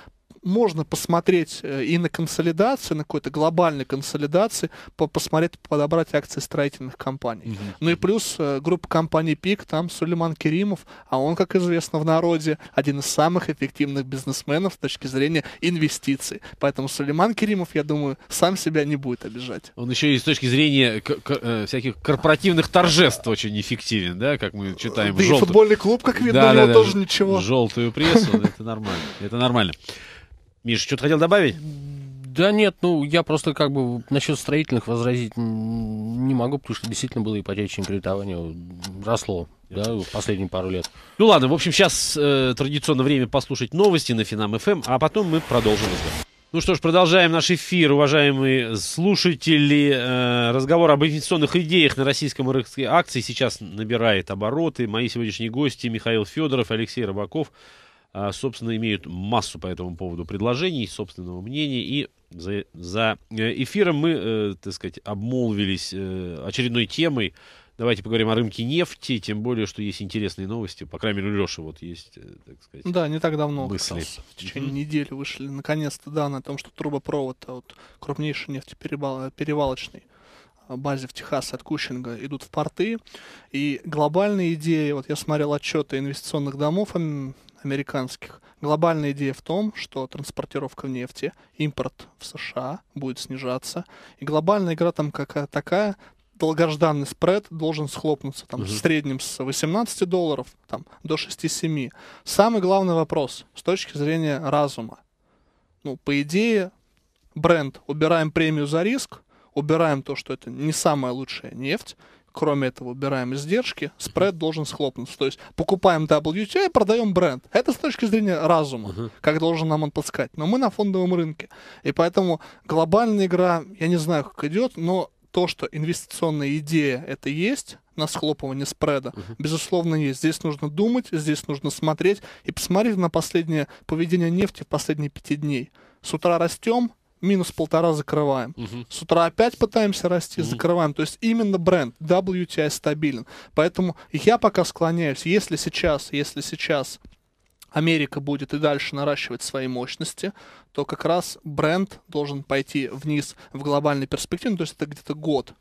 можно посмотреть э, и на консолидацию, на какой-то глобальной консолидации, по посмотреть, подобрать акции строительных компаний. Угу. Ну и плюс э, группа компаний ПИК, там Сулейман Керимов, а он, как известно в народе, один из самых эффективных бизнесменов с точки зрения инвестиций. Поэтому Сулейман Керимов, я думаю, сам себя не будет обижать. Он еще и с точки зрения э, всяких корпоративных торжеств очень эффективен, да, как мы читаем. Да и футбольный клуб, как видно, да, у него да, тоже да. ничего. Желтую прессу, это нормально, это нормально. Миша, что-то хотел добавить? Да нет, ну я просто как бы насчет строительных возразить не могу, потому что действительно было ипотечное кредитование росло да, в последние пару лет. Ну ладно, в общем, сейчас э, традиционно время послушать новости на Финам ФМ, эм, а потом мы продолжим разговор. Ну что ж, продолжаем наш эфир, уважаемые слушатели. Э, разговор об инвестиционных идеях на российском рынке акций сейчас набирает обороты. Мои сегодняшние гости Михаил Федоров, Алексей Рыбаков, а, собственно, имеют массу по этому поводу предложений, собственного мнения. И за, за э, эфиром мы, э, так сказать, обмолвились э, очередной темой. Давайте поговорим о рынке нефти, тем более, что есть интересные новости. По крайней мере, у вот есть, так сказать, Да, не так давно, мысли. Раз, в течение mm-hmm. недели вышли, наконец-то, данные о том, что трубопровод от крупнейшей нефтеперевалочной а, базе в Техасе от Кушинга идут в порты. И глобальные идеи вот я смотрел отчеты инвестиционных домов американских. Глобальная идея в том, что транспортировка в нефти, импорт в США будет снижаться. И глобальная игра там какая такая, долгожданный спред должен схлопнуться там, угу. в среднем с 18 долларов там, до 6-7. Самый главный вопрос с точки зрения разума. Ну, по идее, бренд, убираем премию за риск, убираем то, что это не самая лучшая нефть, Кроме этого, убираем издержки, спред должен схлопнуться. То есть покупаем WTI и продаем бренд. Это с точки зрения разума, uh-huh. как должен нам он подсказать. Но мы на фондовом рынке. И поэтому глобальная игра, я не знаю, как идет, но то, что инвестиционная идея это есть, на схлопывание спреда. Uh -huh. Безусловно, есть. Здесь нужно думать, здесь нужно смотреть и посмотреть на последнее поведение нефти в последние пяти дней. С утра растем, минус полтора закрываем. Угу. С утра опять пытаемся расти, угу. закрываем. То есть именно бренд WTI стабилен. Поэтому я пока склоняюсь, если сейчас, если сейчас Америка будет и дальше наращивать свои мощности, то как раз бренд должен пойти вниз в глобальной перспективе, ну, то есть это где-то год.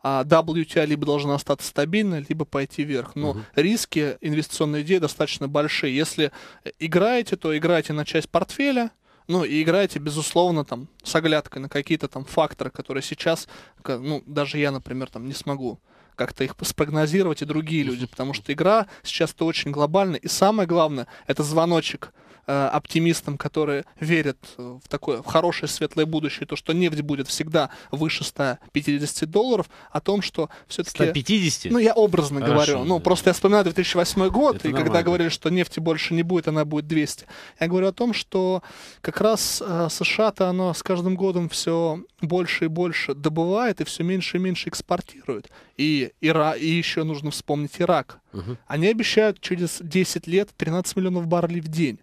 А WTI либо должна остаться стабильной, либо пойти вверх. Но угу. риски инвестиционной идеи достаточно большие. Если играете, то играйте на часть портфеля – ну, и играете, безусловно, там, с оглядкой на какие-то там факторы, которые сейчас, ну, даже я, например, там не смогу как-то их спрогнозировать и другие люди, потому что игра сейчас-то очень глобальная. И самое главное, это звоночек – Э, оптимистам, которые верят э, в такое в хорошее светлое будущее, то, что нефть будет всегда выше 150 долларов, о том, что все-таки... 150? Ну, я образно Хорошо, говорю. Ну, просто я вспоминаю 2008 год, Это и нормально. когда говорили, что нефти больше не будет, она будет 200. Я говорю о том, что как раз э, США-то оно с каждым годом все больше и больше добывает и все меньше и меньше экспортирует. И, Ира... и еще нужно вспомнить Ирак. Угу. Они обещают через 10 лет 13 миллионов баррелей в день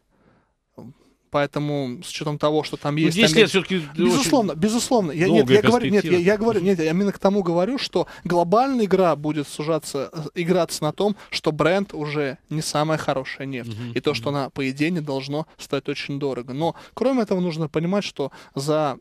поэтому с учетом того, что там ну, есть... Ну, 10 лет все-таки... Безусловно, безусловно. Я, нет, я говорю, нет, я, я говорю, нет, я именно к тому говорю, что глобальная игра будет сужаться, э, играться на том, что бренд уже не самая хорошая нефть. Угу, и то, что она, по идее, не должно стоить очень дорого. Но, кроме этого, нужно понимать, что за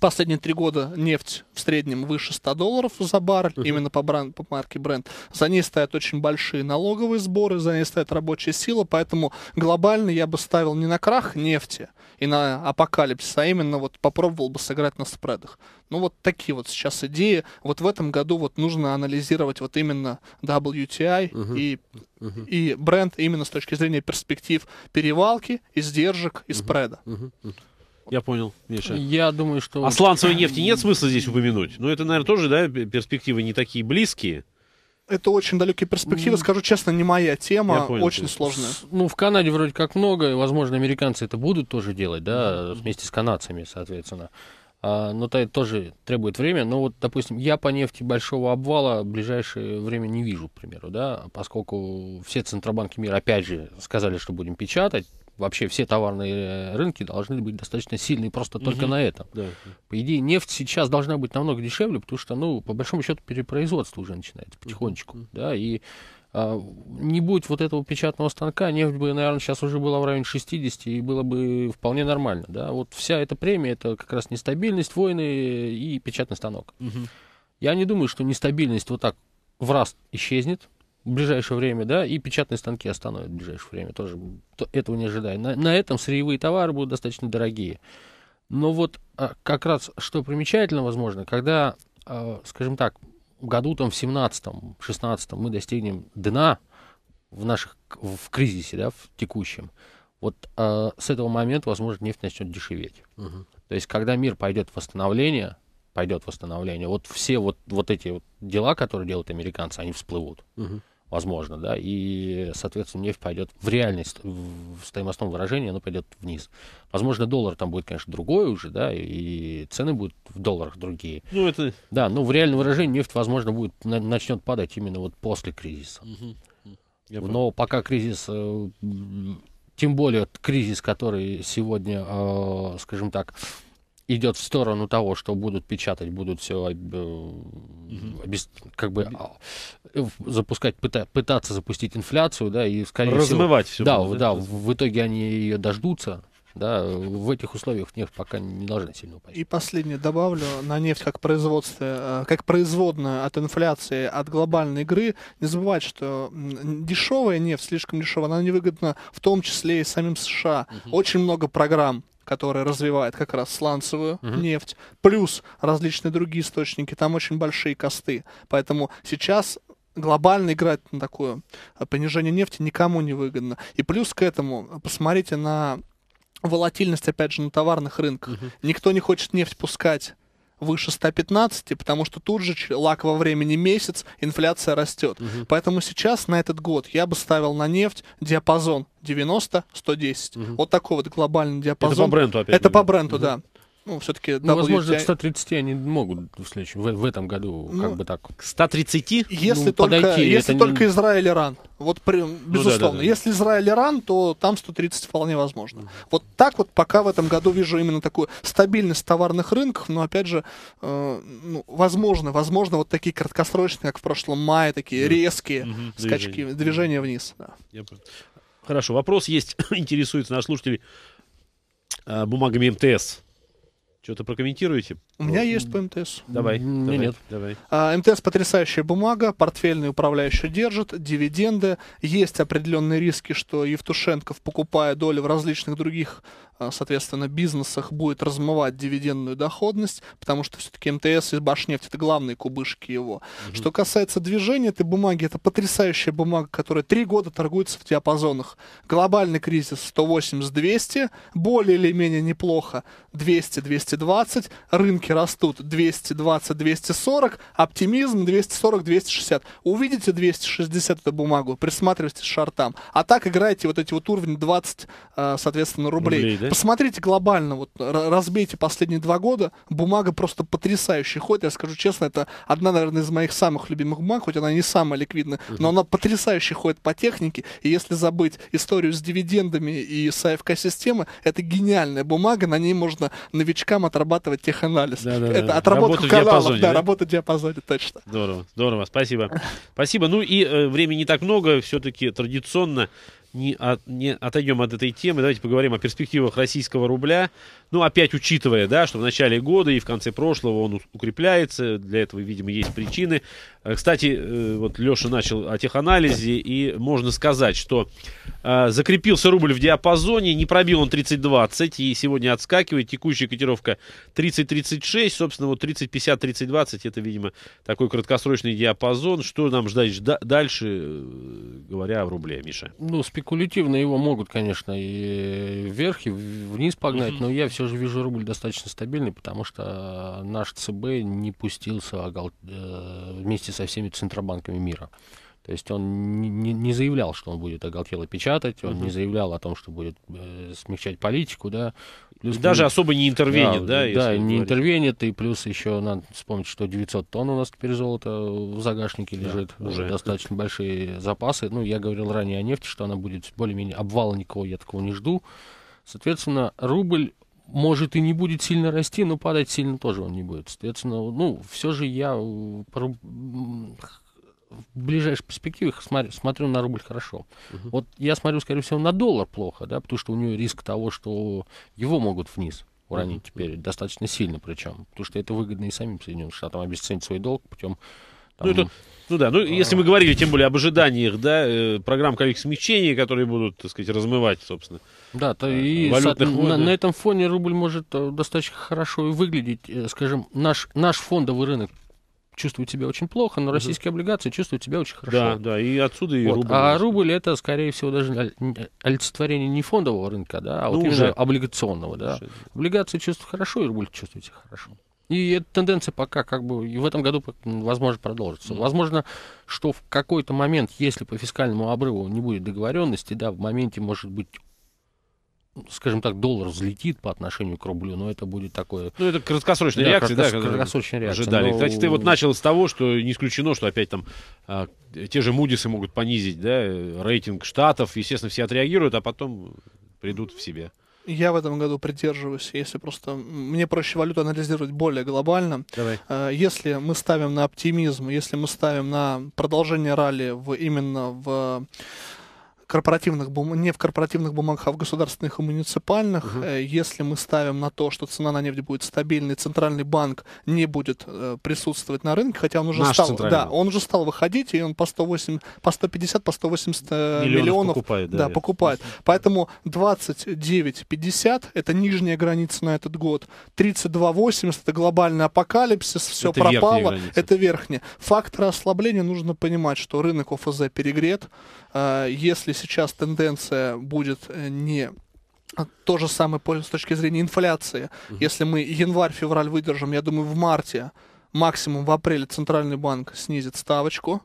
Последние три года нефть в среднем выше 100 долларов за баррель, uh-huh. именно по, бранд, по марке бренд. За ней стоят очень большие налоговые сборы, за ней стоят рабочая сила, поэтому глобально я бы ставил не на крах нефти и на апокалипсис, а именно вот попробовал бы сыграть на спредах. Ну вот такие вот сейчас идеи. Вот в этом году вот нужно анализировать вот именно WTI uh-huh. и, uh-huh. и бренд именно с точки зрения перспектив перевалки, издержек и uh-huh. спреда. Uh-huh. Uh-huh. Я понял, Миша. Я думаю, что... А сланцевой нефти нет смысла здесь упомянуть? Ну, это, наверное, тоже, да, перспективы не такие близкие. Это очень далекие перспективы, скажу честно, не моя тема, Я понял, очень сложная. Ну, в Канаде вроде как много, возможно, американцы это будут тоже делать, да, вместе с канадцами, соответственно. А, но это тоже требует времени. Но вот, допустим, я по нефти большого обвала в ближайшее время не вижу, к примеру, да, поскольку все центробанки мира опять же сказали, что будем печатать, вообще все товарные э, рынки должны быть достаточно сильные просто угу. только на этом. Да. По идее, нефть сейчас должна быть намного дешевле, потому что, ну, по большому счету, перепроизводство уже начинается потихонечку, угу. да, и а, не будь вот этого печатного станка, нефть бы, наверное, сейчас уже была в районе 60, и было бы вполне нормально, да. Вот вся эта премия, это как раз нестабильность, войны и печатный станок. Угу. Я не думаю, что нестабильность вот так в раз исчезнет, в ближайшее время, да, и печатные станки остановят в ближайшее время, тоже то, этого не ожидаю. На, на этом сырьевые товары будут достаточно дорогие. Но вот а, как раз, что примечательно, возможно, когда, э, скажем так, году там в 17-м, 16 мы достигнем дна в наших, в кризисе, да, в текущем, вот э, с этого момента, возможно, нефть начнет дешеветь. Угу. То есть, когда мир пойдет в восстановление, пойдет восстановление, вот все вот, вот эти вот дела, которые делают американцы, они всплывут. Угу возможно, да, и, соответственно, нефть пойдет в реальность, в стоимостном выражении она пойдет вниз. Возможно, доллар там будет, конечно, другой уже, да, и цены будут в долларах другие. Ну, это... Да, но в реальном выражении нефть, возможно, будет, начнет падать именно вот после кризиса. Угу. но понял. пока кризис, э, тем более кризис, который сегодня, э, скажем так, идет в сторону того, что будут печатать, будут все э, как бы а, э, запускать, пыта, пытаться запустить инфляцию, да, и скорее Размывать всего... Размывать все. Да, будет, да, да, в итоге они ее дождутся, да, в этих условиях нефть пока не должна сильно упасть. И последнее добавлю, на нефть как производство, э, как производная от инфляции, от глобальной игры, не забывать, что дешевая нефть, слишком дешевая, она невыгодна в том числе и самим США. Угу. Очень много программ которая развивает как раз сланцевую угу. нефть, плюс различные другие источники, там очень большие косты. Поэтому сейчас глобально играть на такое э, понижение нефти никому не выгодно. И плюс к этому, посмотрите на волатильность, опять же, на товарных рынках. Угу. Никто не хочет нефть пускать выше 115, потому что тут же лак во времени месяц, инфляция растет. Угу. Поэтому сейчас на этот год я бы ставил на нефть диапазон 90-110. Угу. Вот такой вот глобальный диапазон. Это по бренду опять? Это по бренду, угу. да ну, все-таки... Ну, возможно, к 130 они могут в следующем, в, в этом году, ну, как бы так. К 130? Если ну, только, подойти, если это... только Израиль и Иран. Вот, прям, безусловно. Ну, да, да, да. Если Израиль и Иран, то там 130 вполне возможно. Вот так вот пока в этом году вижу именно такую стабильность товарных рынков, но, опять же, э, ну, возможно, возможно, вот такие краткосрочные, как в прошлом мае, такие mm. резкие mm скачки, движения, движения вниз. Да. Я... Хорошо, вопрос есть, интересуется наш слушатель э, бумагами МТС. Что-то прокомментируете? У меня есть по МТС. Давай. Мне давай, нет. Давай. А, МТС потрясающая бумага, портфельный управляющий держит, дивиденды. Есть определенные риски, что Евтушенков, покупая доли в различных других Э, соответственно, бизнесах будет размывать дивидендную доходность, потому что все-таки МТС и Башнефть — это главные кубышки его. Угу. Что касается движения этой бумаги, это потрясающая бумага, которая три года торгуется в диапазонах. Глобальный кризис 180-200, более или менее неплохо 200-220, рынки растут 220-240, оптимизм 240-260. Увидите 260 эту бумагу, присматривайтесь шартам. А так играйте вот эти вот уровни 20, э, соответственно, рублей. рублей да? Посмотрите глобально, вот разбейте последние два года, бумага просто потрясающий ход, я скажу честно, это одна, наверное, из моих самых любимых бумаг, хоть она не самая ликвидная, угу. но она потрясающе ходит по технике, и если забыть историю с дивидендами и с АФК-системы, это гениальная бумага, на ней можно новичкам отрабатывать теханализ. Да, да, это да. отработка работа каналов, диапазоне, да, да, работа в диапазоне, точно. Здорово, здорово, спасибо. Спасибо, ну и э, времени не так много, все-таки традиционно не, от, не отойдем от этой темы. Давайте поговорим о перспективах российского рубля. Ну, опять учитывая, да, что в начале года и в конце прошлого он укрепляется. Для этого, видимо, есть причины. Э, кстати, э, вот Леша начал о теханализе, и можно сказать, что э, закрепился рубль в диапазоне, не пробил он 30-20, и сегодня отскакивает. Текущая котировка 30-36, собственно, вот 30-50-30-20, это, видимо, такой краткосрочный диапазон. Что нам ждать дальше, говоря о рубле, Миша? Ну, спек спекулятивно его могут, конечно, и вверх, и вниз погнать, но я все же вижу рубль достаточно стабильный, потому что наш ЦБ не пустился э, вместе со всеми центробанками мира. То есть он не, не заявлял, что он будет оголтело печатать, он угу. не заявлял о том, что будет э, смягчать политику, да. Плюс, Даже плюс, особо не интервенит, да? Да, да не говорить. интервенит, и плюс еще надо вспомнить, что 900 тонн у нас теперь золота в загашнике да, лежит, э, уже достаточно большие запасы. Ну, я говорил ранее о нефти, что она будет более-менее обвала никого я такого не жду. Соответственно, рубль может и не будет сильно расти, но падать сильно тоже он не будет. Соответственно, ну, все же я э, в ближайшей перспективе смотрю, смотрю на рубль хорошо. Угу. Вот я смотрю, скорее всего, на доллар плохо, да, потому что у нее риск того, что его могут вниз уронить угу. теперь достаточно сильно причем, потому что это выгодно и самим Соединенным Штатам обесценить свой долг путем там... Ну, это, ну да, ну а... если мы говорили, тем более об ожиданиях, да, э, программ количества смягчений, которые будут, так сказать, размывать, собственно. Да, то э, и со, на, на этом фоне рубль может э, достаточно хорошо и выглядеть. Э, скажем, наш, наш фондовый рынок чувствуют себя очень плохо, но российские угу. облигации чувствуют себя очень хорошо. Да, да, и отсюда и вот. рубль. А рубль это, скорее всего, даже олицетворение не фондового рынка, да, а ну, вот уже. облигационного. Да. Уже. Облигации чувствуют хорошо, и рубль чувствует себя хорошо. И эта тенденция пока как бы и в этом году, возможно, продолжится. Возможно, что в какой-то момент, если по фискальному обрыву не будет договоренности, да, в моменте может быть скажем так, доллар взлетит по отношению к рублю, но это будет такое... Ну, это краткосрочная реакция, да? Краткосрочная реакция. Ожидали. Но... Кстати, ты вот начал с того, что не исключено, что опять там а, те же Мудисы могут понизить, да, рейтинг штатов, естественно, все отреагируют, а потом придут в себе. Я в этом году придерживаюсь, если просто мне проще валюту анализировать более глобально. Давай. А, если мы ставим на оптимизм, если мы ставим на продолжение ралли в, именно в корпоративных бумаг, не в корпоративных бумагах, а в государственных и муниципальных, угу. если мы ставим на то, что цена на нефть будет стабильной, центральный банк не будет э, присутствовать на рынке, хотя он уже Наш стал, да, он уже стал выходить, и он по 108, по 150, по 180 э, миллионов, миллионов покупает, да, да покупает. Поэтому 29,50 это нижняя граница на этот год, 32,80 это глобальный апокалипсис, все это пропало, это верхняя. Фактор ослабления нужно понимать, что рынок ОФЗ перегрет, если сейчас тенденция будет э, не то же самое с точки зрения инфляции. Угу. Если мы январь-февраль выдержим, я думаю, в марте, максимум в апреле Центральный банк снизит ставочку.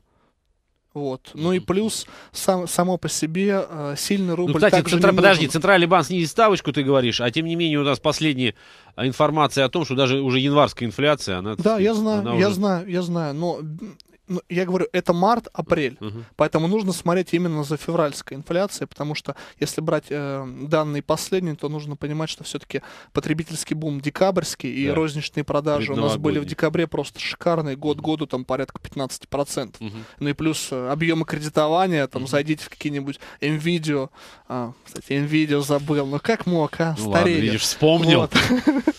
Вот. Ну и плюс сам, само по себе э, сильный рубль. Ну, кстати, центра... подожди, Центральный банк снизит ставочку, ты говоришь, а тем не менее у нас последняя информация о том, что даже уже январская инфляция, она... Да, я знаю, я уже... знаю, я знаю, но ну я говорю, это март-апрель, угу. поэтому нужно смотреть именно за февральской инфляцией, потому что если брать э, данные последние, то нужно понимать, что все-таки потребительский бум декабрьский и да. розничные продажи у нас были в декабре просто шикарные, год году там порядка 15%. Угу. Ну и плюс э, объемы кредитования, там угу. зайдите в какие-нибудь NVIDIA, а, кстати, NVIDIA забыл, ну как мог, а? Ну, Старее. ладно, видишь, вспомнил. Вот.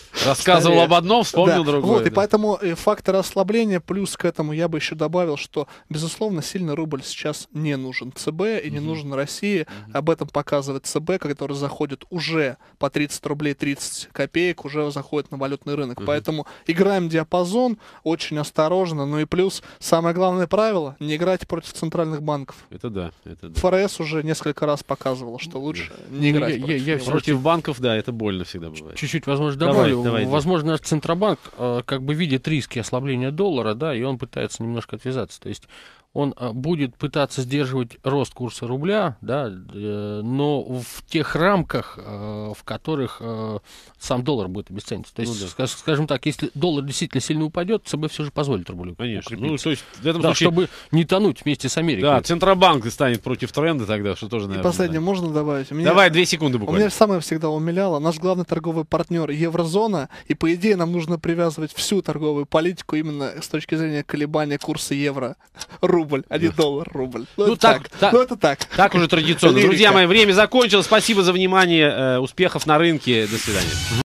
Рассказывал об одном, вспомнил другое. Вот, и поэтому э, фактор расслабления плюс к этому я бы еще добавил, что, безусловно, сильный рубль сейчас не нужен ЦБ и не нужен России. Об этом показывает ЦБ, который заходит уже по 30 рублей 30 копеек, уже заходит на валютный рынок. Поэтому играем диапазон очень осторожно. Ну и плюс, самое главное правило, не играть против центральных банков. Это да, это да. ФРС уже несколько раз показывала, что лучше не играть против, я, против банков, да, это больно всегда бывает. Чуть-чуть, возможно, добавлю. Давай, возможно, наш Центробанк э, как бы видит риски ослабления доллара, да, и он пытается немножко отвязаться. То есть он а, будет пытаться сдерживать рост курса рубля, да, э, но в тех рамках, э, в которых э, сам доллар будет обесцениться. То ну есть, ну, да. скажем так, если доллар действительно сильно упадет, ЦБ все же позволит рублю Конечно. Ну, то есть, в этом да, случае... чтобы не тонуть вместе с Америкой. Да, Центробанк станет против тренда тогда, что тоже, наверное... И последнее, да. можно добавить? меня... Давай, две секунды буквально. У меня самое всегда умиляло. Наш главный торговый партнер Еврозона, и, по идее, нам нужно привязывать всю торговую политику именно с точки зрения колебания курса евро. Ру рубль, а не доллар рубль. Ну, ну так, так, так. Ну, это так. Так уже традиционно. Друзья мои, время закончилось. Спасибо за внимание. Э, успехов на рынке. До свидания.